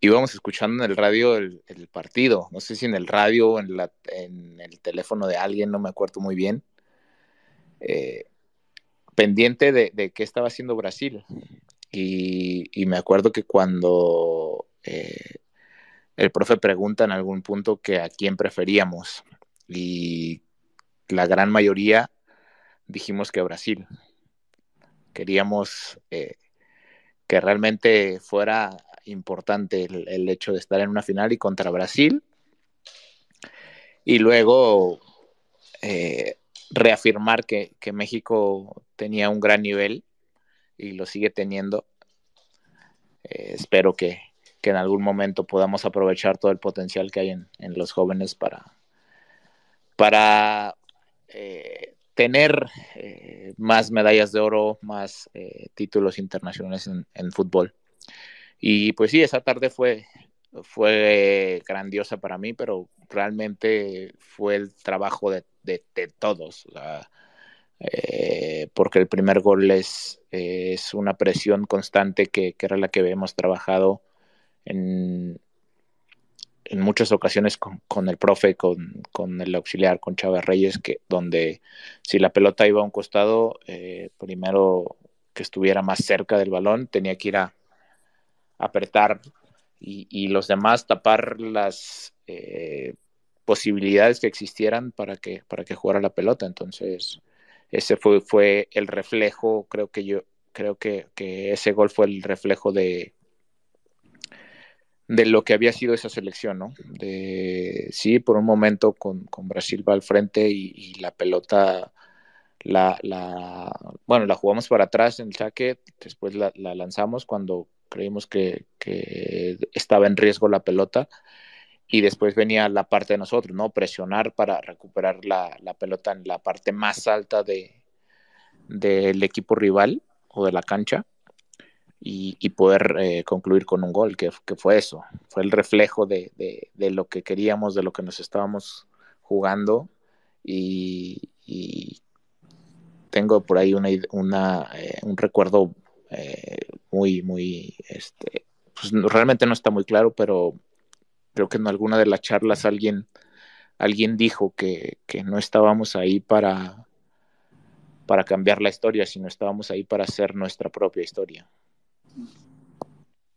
íbamos escuchando en el radio el, partido, no sé si en el radio o en, la, en, el teléfono de alguien, no me acuerdo muy bien. Eh, pendiente de, qué estaba haciendo Brasil. Y, me acuerdo que cuando eh, el profe pregunta en algún punto que a quién preferíamos y la gran mayoría dijimos que a Brasil. Queríamos eh, que realmente fuera importante el, hecho de estar en una final y contra Brasil. Y luego eh, reafirmar que, México tenía un gran nivel y lo sigue teniendo. Eh, espero que, en algún momento podamos aprovechar todo el potencial que hay en, los jóvenes para, para eh, tener eh, más medallas de oro, más títulos internacionales en, fútbol. Y pues sí, esa tarde fue, fue grandiosa para mí, pero realmente fue el trabajo de, todos. Eh, porque el primer gol es, una presión constante que, era la que hemos trabajado en, muchas ocasiones con, el profe, con, el auxiliar, con Chávez Reyes, que, donde si la pelota iba a un costado, eh, primero que estuviera más cerca del balón, tenía que ir a apretar y, los demás tapar las eh, posibilidades que existieran para que, para que jugara la pelota. Entonces, ese fue, fue el reflejo, creo que yo, creo que, ese gol fue el reflejo de, de lo que había sido esa selección, ¿no? De, sí, por un momento con, Brasil va al frente y, la pelota, la, bueno, la jugamos para atrás en el saque, después la lanzamos cuando creímos que, estaba en riesgo la pelota. Y después venía la parte de nosotros, ¿no? Presionar para recuperar la, pelota en la parte más alta de, del equipo rival o de la cancha y, poder eh, concluir con un gol, que, fue eso. Fue el reflejo de, lo que queríamos, de lo que nos estábamos jugando. Y, tengo por ahí eh, un recuerdo eh, muy, muy, este, pues realmente no está muy claro, pero creo que en alguna de las charlas alguien, alguien dijo que, no estábamos ahí para, para cambiar la historia, sino estábamos ahí para hacer nuestra propia historia.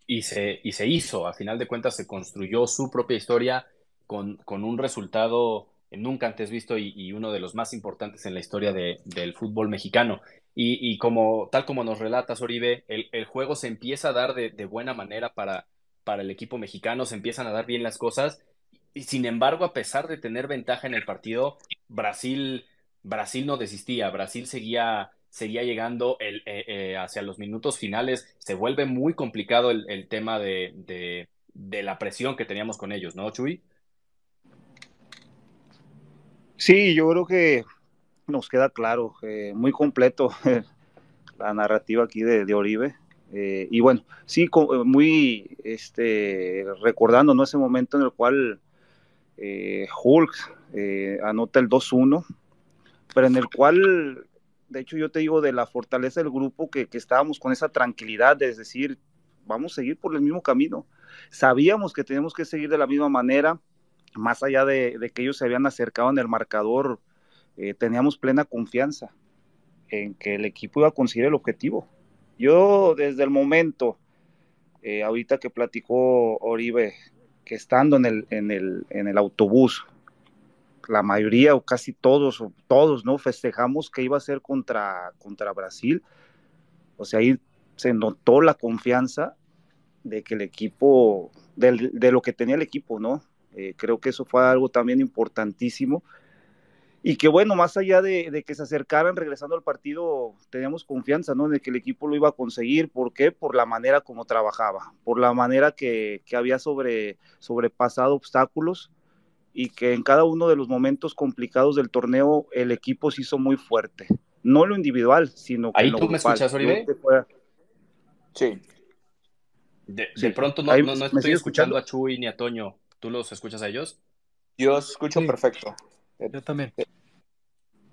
Y se, y se hizo, al final de cuentas se construyó su propia historia con, un resultado nunca antes visto y, uno de los más importantes en la historia del fútbol mexicano. Y, como, tal como nos relatas, Oribe, el, juego se empieza a dar de, buena manera para, para el equipo mexicano, se empiezan a dar bien las cosas. Y sin embargo, a pesar de tener ventaja en el partido, Brasil, Brasil no desistía, Brasil seguía, seguía llegando el, eh, eh, hacia los minutos finales. Se vuelve muy complicado el, tema de la presión que teníamos con ellos, ¿no, Chuy? Sí, yo creo que nos queda claro, eh, muy completo la narrativa aquí de, Oribe. Eh, y bueno, sí, eh, muy este, recordando ¿no? ese momento en el cual Hulk anota el 2-1, pero en el cual, de hecho yo te digo de la fortaleza del grupo que, estábamos con esa tranquilidad, de, es decir, vamos a seguir por el mismo camino. Sabíamos que teníamos que seguir de la misma manera, más allá de, de que ellos se habían acercado en el marcador eh, teníamos plena confianza en que el equipo iba a conseguir el objetivo. Yo desde el momento, eh, ahorita que platicó Oribe, que estando en el, en el, en el autobús, la mayoría o casi todos, todos, ¿no? Festejamos que iba a ser contra, contra Brasil. O sea, ahí se notó la confianza de que el equipo, lo que tenía el equipo, ¿no? Eh, creo que eso fue algo también importantísimo y que bueno, más allá de, que se acercaran regresando al partido, teníamos confianza, ¿no? De que el equipo lo iba a conseguir. ¿Por qué? Por la manera como trabajaba, por la manera que, que había sobre, sobrepasado obstáculos y que en cada uno de los momentos complicados del torneo el equipo se hizo muy fuerte. No lo individual, sino que... Ahí tú me escuchas, Oribe. sí. De, pronto no, no, estoy escuchando, a Chuy ni a Toño. ¿Tú los escuchas a ellos? Yo escucho perfecto. Yo también.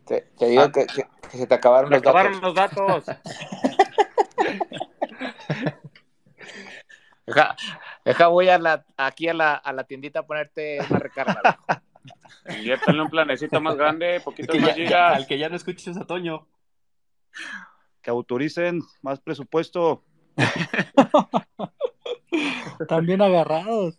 Te, ah. que, se te acabaron los datos. acabaron los datos. deja, voy a la, aquí a la, a la tiendita a ponerte una recarga. Inviértanle un planecito más grande, poquito más ya, Al que ya no escuches a Toño. Que autoricen más presupuesto. También agarrados.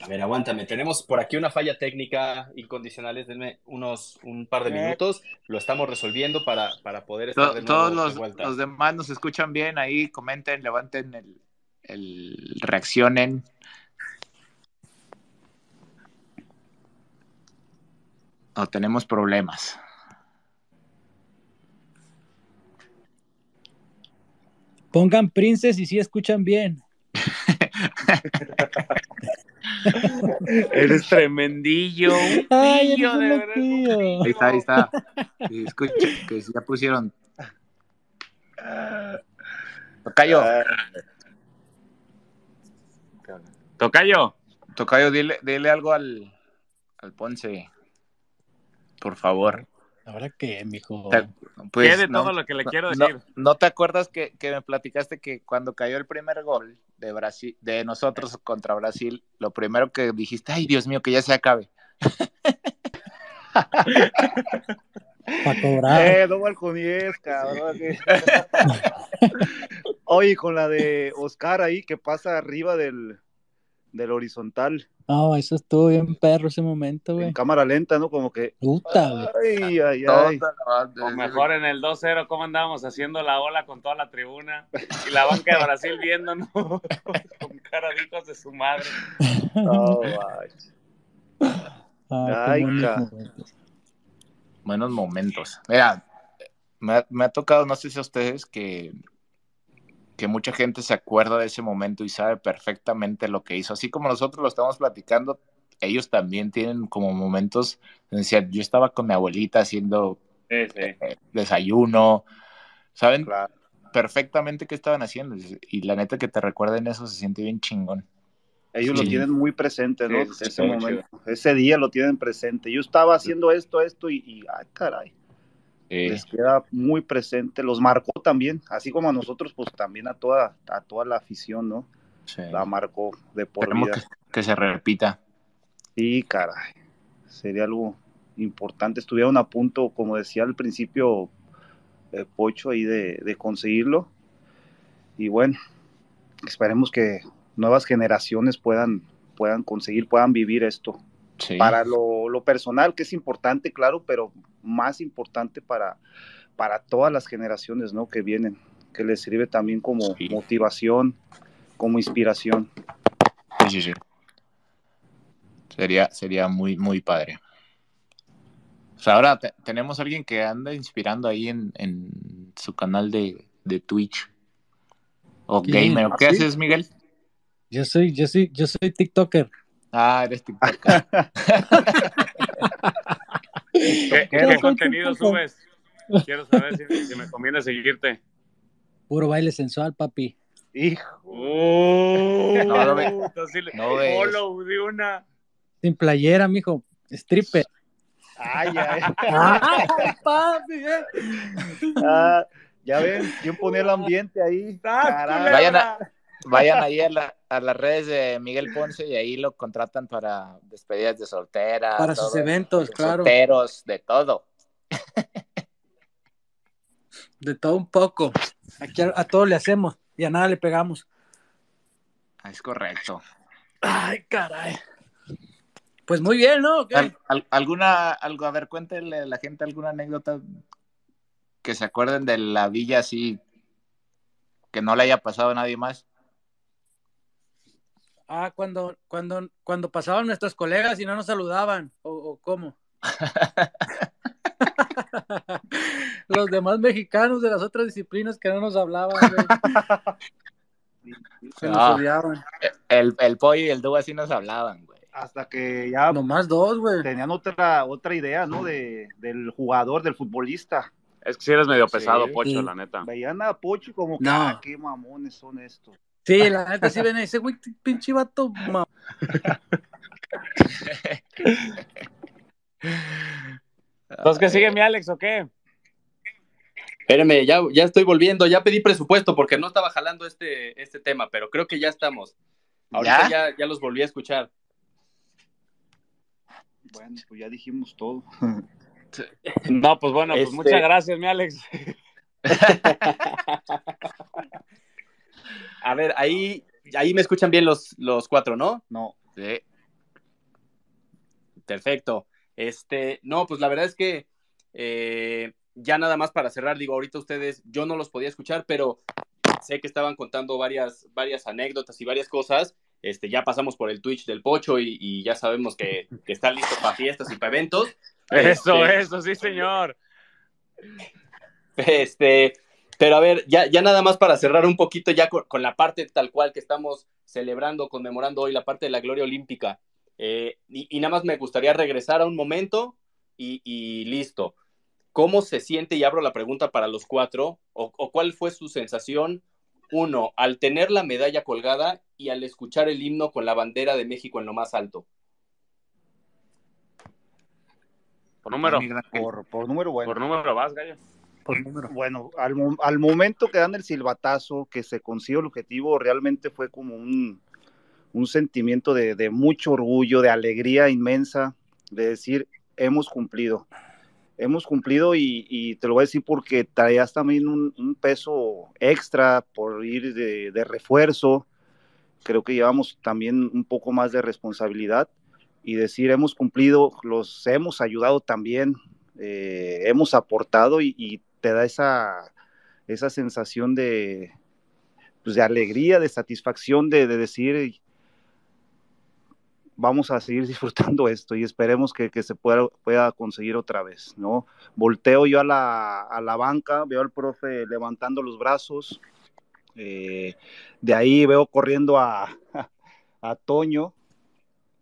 A ver, aguántame. Tenemos por aquí una falla técnica incondicionales. Denme unos, un par de eh. minutos. Lo estamos resolviendo para, poder estar de nuevo Todos los, los, demás nos escuchan bien ahí. Comenten, levanten el, el reaccionen. No, tenemos problemas. Pongan princes y si escuchan bien. Eres tremendillo. de verdad. Ahí está, ahí está. Escucha, que ya pusieron. Tocayo. Tocayo. Tocayo, dile, dile algo al, al Ponce. Por favor. ¿Ahora qué, mijo? Pues, no, todo lo que le quiero decir? No, te acuerdas que, que, me platicaste que cuando cayó el primer gol de Brasil, de nosotros contra Brasil, lo primero que dijiste, ay Dios mío, que ya se acabe. Para cobrar. Eh, no 10, cabrón. Oye, con la de Oscar ahí que pasa arriba del, del horizontal. No, eso estuvo bien perro ese momento, güey. En cámara lenta, ¿no? Como que. Puta, güey. Ay, ay, ay. O mejor en el 2-0, ¿cómo andábamos haciendo la ola con toda la tribuna? Y la banca de Brasil viéndonos con caraditos de su madre. Oh, ay, ay buenos, momentos. buenos momentos. Mira, me ha tocado, no sé si a ustedes, que que mucha gente se acuerda de ese momento y sabe perfectamente lo que hizo. Así como nosotros lo estamos platicando, ellos también tienen como momentos, decía, yo estaba con mi abuelita haciendo eh, eh, desayuno, saben perfectamente qué estaban haciendo y la neta que te recuerden eso se siente bien chingón. Ellos lo tienen muy presente, ¿no? ese momento, ese día lo tienen presente. Yo estaba haciendo esto, esto y, y ay, caray. Eh, les queda muy presente, los marcó también, así como a nosotros, pues también a toda, a toda la afición, ¿no? Sí. La marcó de por vida. Que, se repita. Sí, caray, sería algo importante. Estuvieron a punto, como decía al principio eh, Pocho, ahí de, de conseguirlo. Y bueno, esperemos que nuevas generaciones puedan, puedan conseguir, puedan vivir esto. Para lo, personal, que es importante, claro, pero más importante para, para todas las generaciones ¿no? que vienen, que les sirve también como motivación, como inspiración. Sí, sí, Sería, sería muy, muy padre. ahora tenemos a alguien que anda inspirando ahí en, en su canal de, de Twitch. O ¿Qué? gamer. ¿Qué ¿Ah, haces, Miguel? Yo soy, yo soy, yo soy TikToker. Ah, eres TikTok. ¿Qué, contenido subes? Quiero saber si, me conviene seguirte. Puro baile sensual, papi. Hijo. Oh, no, no, me, no de una. Sin playera, mijo. Stripper. Ay, ay. papi, eh. ah, ya ven, yo pone el ambiente ahí? Vayan a, Vayan ahí a, las redes de Miguel Ponce y ahí lo contratan para despedidas de soltera. Para sus eventos, claro. Solteros, de todo. De todo un poco. Aquí a, todo le hacemos y a nada le pegamos. Ah, es correcto. Ay, caray. Pues muy bien, ¿no? alguna, algo, a ver, cuéntenle a la gente alguna anécdota que se acuerden de la villa así que no le haya pasado a nadie más. Ah, cuando, cuando, cuando pasaban nuestros colegas y no nos saludaban, o, o cómo. Los demás mexicanos de las otras disciplinas que no nos hablaban. Se nos ah, odiaron. El, el, pollo y el dúo así nos hablaban, güey. Hasta que ya. Nomás dos, güey. Tenían otra, otra idea, ¿no? De, del jugador, del futbolista. Es que si eres medio pesado, Pocho, la neta. Veían a Pocho como, no. Ah, qué mamones son estos. Sí, la neta sí y ese güey, pinche vato. ¿Los que que sigue mi Alex o qué? Espérenme, ya, estoy volviendo, ya pedí presupuesto porque no estaba jalando este, este tema, pero creo que ya estamos. Ahorita ¿Ya? Ya, los volví a escuchar. Bueno, pues ya dijimos todo. No, pues bueno, pues muchas este- gracias, mi Alex. a ver, ahí, ahí me escuchan bien los, los cuatro, ¿no? No. Perfecto. Este, no, pues la verdad es que eh, ya nada más para cerrar, digo, ahorita ustedes, yo no los podía escuchar, pero sé que estaban contando varias, varias anécdotas y varias cosas. Este, ya pasamos por el Twitch del Pocho y, ya sabemos que, que, está listo para fiestas y para eventos. Eso, este, eso, sí, señor. Este, pero a ver, ya, ya nada más para cerrar un poquito ya con, la parte tal cual que estamos celebrando, conmemorando hoy, la parte de la gloria olímpica. Eh, y, nada más me gustaría regresar a un momento y, listo. ¿Cómo se siente, y abro la pregunta para los cuatro, o, cuál fue su sensación, uno, al tener la medalla colgada y al escuchar el himno con la bandera de México en lo más alto? Por número. Por, por número bueno. Por número vas, Gallo. Mm, bueno, al, momento que dan el silbatazo, que se consigue el objetivo, realmente fue como un, sentimiento de, mucho orgullo, de alegría inmensa, de decir, hemos cumplido. Hemos cumplido y, te lo voy a decir porque traías también un, un peso extra por ir de, refuerzo. Creo que llevamos también un poco más de responsabilidad y decir hemos cumplido, los hemos ayudado también, eh, hemos aportado y, y, te da esa, sensación de, pues, de alegría, de satisfacción, de, decir, vamos a seguir disfrutando esto y esperemos que, se pueda, pueda, conseguir otra vez, ¿no? Volteo yo a la, banca, veo al profe levantando los brazos, eh, de ahí veo corriendo a Toño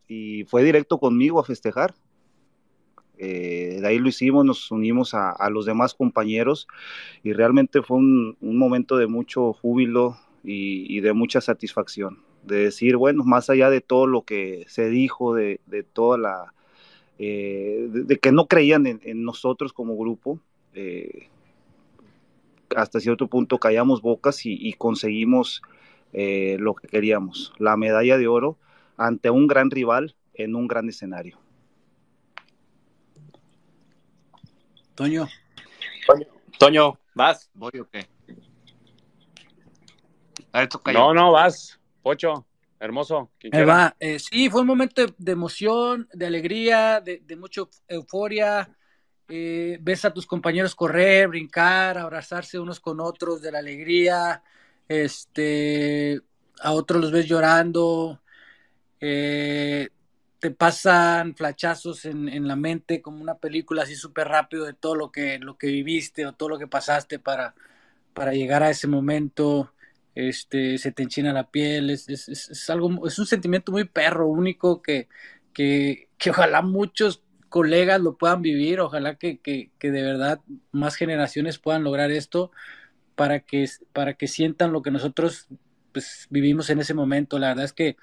y fue directo conmigo a festejar eh, de ahí lo hicimos, nos unimos a, los demás compañeros y realmente fue un, momento de mucho júbilo y, de mucha satisfacción. De decir, bueno, más allá de todo lo que se dijo, de, toda la. Eh, de, que no creían en, nosotros como grupo, eh, hasta cierto punto callamos bocas y conseguimos lo que queríamos: la medalla de oro ante un gran rival en un gran escenario. Toño. Toño, vas. ¿Voy o qué? No, no, vas. Pocho, hermoso. Me va. Eh, sí, fue un momento de emoción, de alegría, de, mucha euforia. Eh, ves a tus compañeros correr, brincar, abrazarse unos con otros de la alegría. Este, a otros los ves llorando. Eh, te pasan flachazos en, en, la mente como una película así súper rápido de todo lo que, lo que viviste o todo lo que pasaste para, para llegar a ese momento, este, se te enchina la piel, es, es, es algo, es un sentimiento muy perro, único, que, que, que, ojalá muchos colegas lo puedan vivir, ojalá que, que, que de verdad más generaciones puedan lograr esto para que, para que sientan lo que nosotros pues, vivimos en ese momento. La verdad es que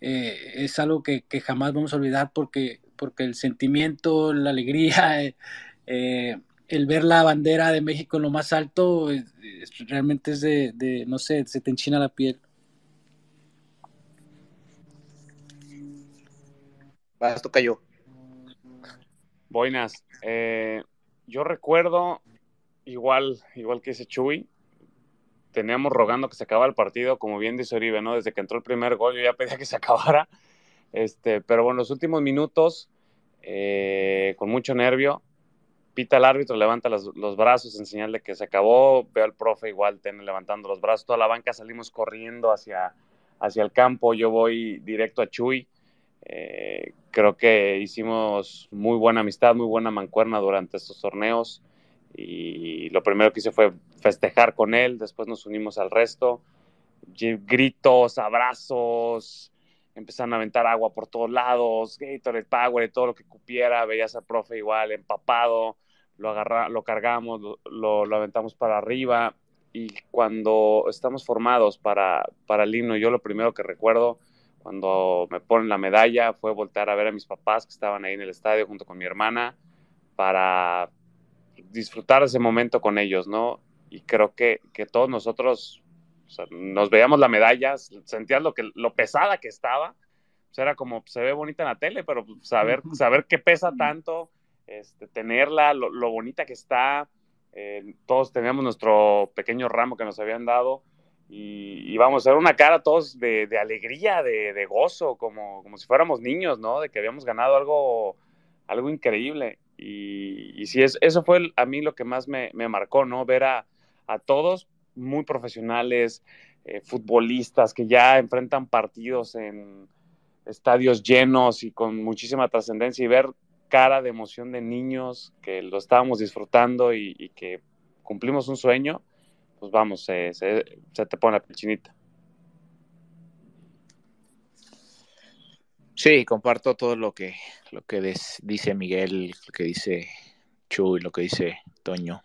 eh, es algo que, jamás vamos a olvidar porque, porque el sentimiento, la alegría, eh, eh, el ver la bandera de México en lo más alto, realmente es de, no sé, se te enchina la piel. Vas, cayó yo. Buenas. yo recuerdo, igual, igual que ese Chuy, teníamos rogando que se acabara el partido, como bien dice Oribe, ¿no? Desde que entró el primer gol yo ya pedía que se acabara, este, pero bueno, los últimos minutos, eh, con mucho nervio, pita el árbitro, levanta los, brazos en señal de que se acabó, veo al profe igual levantando los brazos, toda la banca salimos corriendo hacia, hacia el campo, yo voy directo a Chuy, eh, creo que hicimos muy buena amistad, muy buena mancuerna durante estos torneos y lo primero que hice fue festejar con él, después nos unimos al resto, gritos, abrazos, empezaron a aventar agua por todos lados, Gatorade, Power, todo lo que cupiera, veías al profe igual empapado, lo, lo cargamos, lo, lo, aventamos para arriba y cuando estamos formados para, para el himno, yo lo primero que recuerdo cuando me ponen la medalla fue voltear a ver a mis papás que estaban ahí en el estadio junto con mi hermana para disfrutar ese momento con ellos, ¿no? Y creo que, todos nosotros nos veíamos la medalla, sentíamos lo, que, lo pesada que estaba, o sea, era como, pues, se ve bonita en la tele, pero pues, saber, saber qué pesa tanto, este, tenerla, lo, bonita que está, eh, todos teníamos nuestro pequeño ramo que nos habían dado, y, y, a ser una cara todos de, alegría, de, gozo, como, como, si fuéramos niños, ¿no? De que habíamos ganado algo, algo increíble. Y, sí, es, eso fue a mí lo que más me, marcó, ¿no? Ver a, todos muy profesionales, eh, futbolistas que ya enfrentan partidos en estadios llenos y con muchísima trascendencia y ver cara de emoción de niños que lo estábamos disfrutando y, que cumplimos un sueño, pues vamos, se, te pone la chinita. Sí, comparto todo lo que, lo que dice Miguel, lo que dice Chu y lo que dice Toño.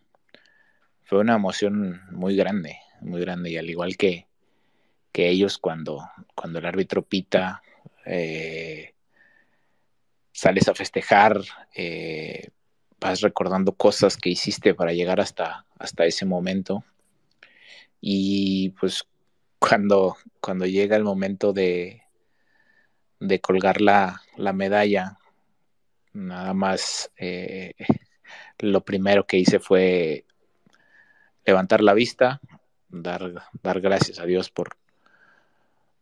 Fue una emoción muy grande, muy grande, y al igual que, que ellos cuando, cuando el árbitro pita, eh, sales a festejar, eh, vas recordando cosas que hiciste para llegar hasta, hasta ese momento. Y pues cuando, cuando llega el momento de, de colgar la, medalla. Nada más eh, lo primero que hice fue levantar la vista, dar, dar gracias a Dios por,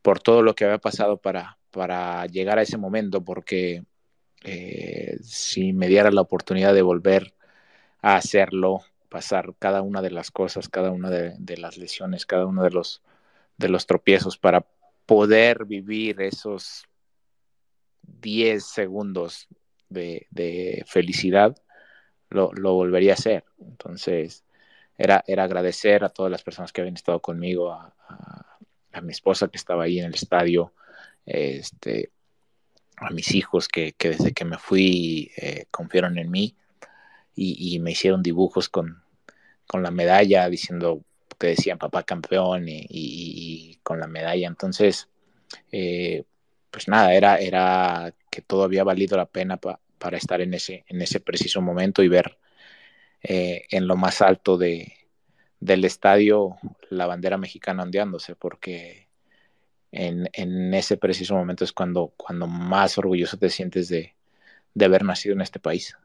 por todo lo que había pasado para, para llegar a ese momento, porque eh, si me diera la oportunidad de volver a hacerlo, pasar cada una de las cosas, cada una de, de las lesiones, cada uno de los, de los tropiezos para poder vivir esos 10 segundos de, felicidad, lo, volvería a hacer. Entonces, era, agradecer a todas las personas que habían estado conmigo, a, mi esposa que estaba ahí en el estadio, este, a mis hijos que, desde que me fui eh, confiaron en mí y, me hicieron dibujos con, la medalla diciendo que decían papá campeón y, con la medalla. Entonces, eh, pues nada, era, era que todo había valido la pena para estar en ese, en ese preciso momento y ver eh, en lo más alto de, del estadio la bandera mexicana ondeándose, porque en, ese preciso momento es cuando, cuando más orgulloso te sientes de, haber nacido en este país.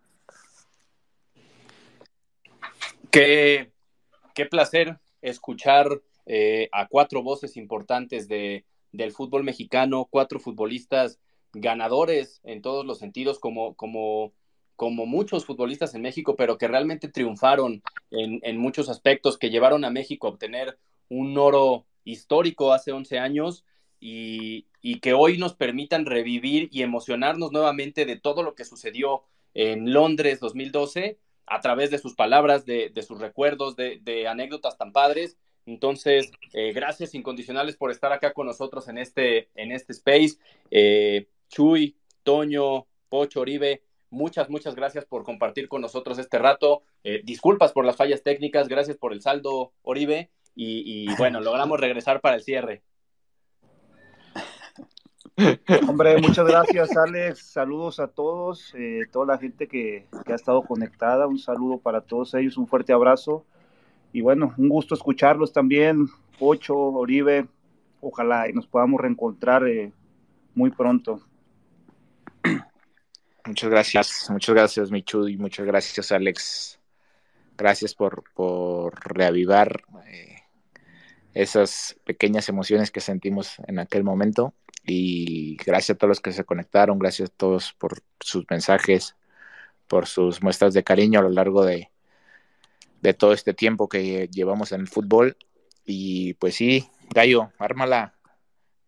Qué, placer escuchar eh, a cuatro voces importantes de, del fútbol mexicano, cuatro futbolistas ganadores en todos los sentidos, como, como, como muchos futbolistas en México, pero que realmente triunfaron en, en muchos aspectos, que llevaron a México a obtener un oro histórico hace 11 años y, que hoy nos permitan revivir y emocionarnos nuevamente de todo lo que sucedió en Londres 2012 a través de sus palabras, de, de sus recuerdos, de, de, anécdotas tan padres entonces, eh, gracias incondicionales por estar acá con nosotros en este, en este space. Eh, Chuy, Toño, Pocho, Oribe, muchas, muchas gracias por compartir con nosotros este rato. Eh, disculpas por las fallas técnicas, gracias por el saldo, Oribe. Y, bueno, logramos regresar para el cierre. Hombre, muchas gracias, Alex. Saludos a todos, eh, toda la gente que ha estado conectada. Un saludo para todos ellos, un fuerte abrazo y bueno, un gusto escucharlos también, ocho Oribe, ojalá y nos podamos reencontrar eh, muy pronto. Muchas gracias, muchas gracias Michu y muchas gracias Alex. Gracias por, reavivar eh, esas pequeñas emociones que sentimos en aquel momento y gracias a todos los que se conectaron, gracias a todos por sus mensajes, por sus muestras de cariño a lo largo de, de todo este tiempo que llevamos en el fútbol. Y pues sí, Gallo, ármala.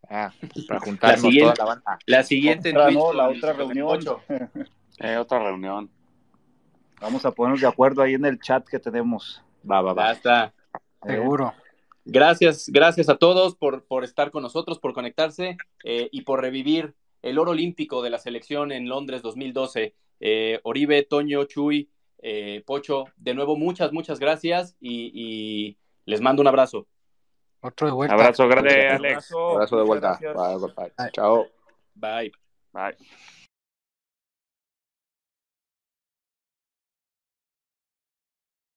Ah, pues, para juntarnos la toda la banda. La siguiente otra, no, la otra reunión. Eh, otra reunión. Vamos a ponernos de acuerdo ahí en el chat que tenemos. Va, va, va. Basta. Eh, Seguro. Gracias, gracias a todos por, por estar con nosotros, por conectarse eh, y por revivir el oro olímpico de la selección en Londres 2012. Oribe, Toño, Chuy, eh, Pocho, de nuevo, muchas, muchas gracias y, les mando un abrazo. Otro de vuelta. Abrazo grande, Alex. Abrazo, de vuelta. bye. Chao. Bye. Bye.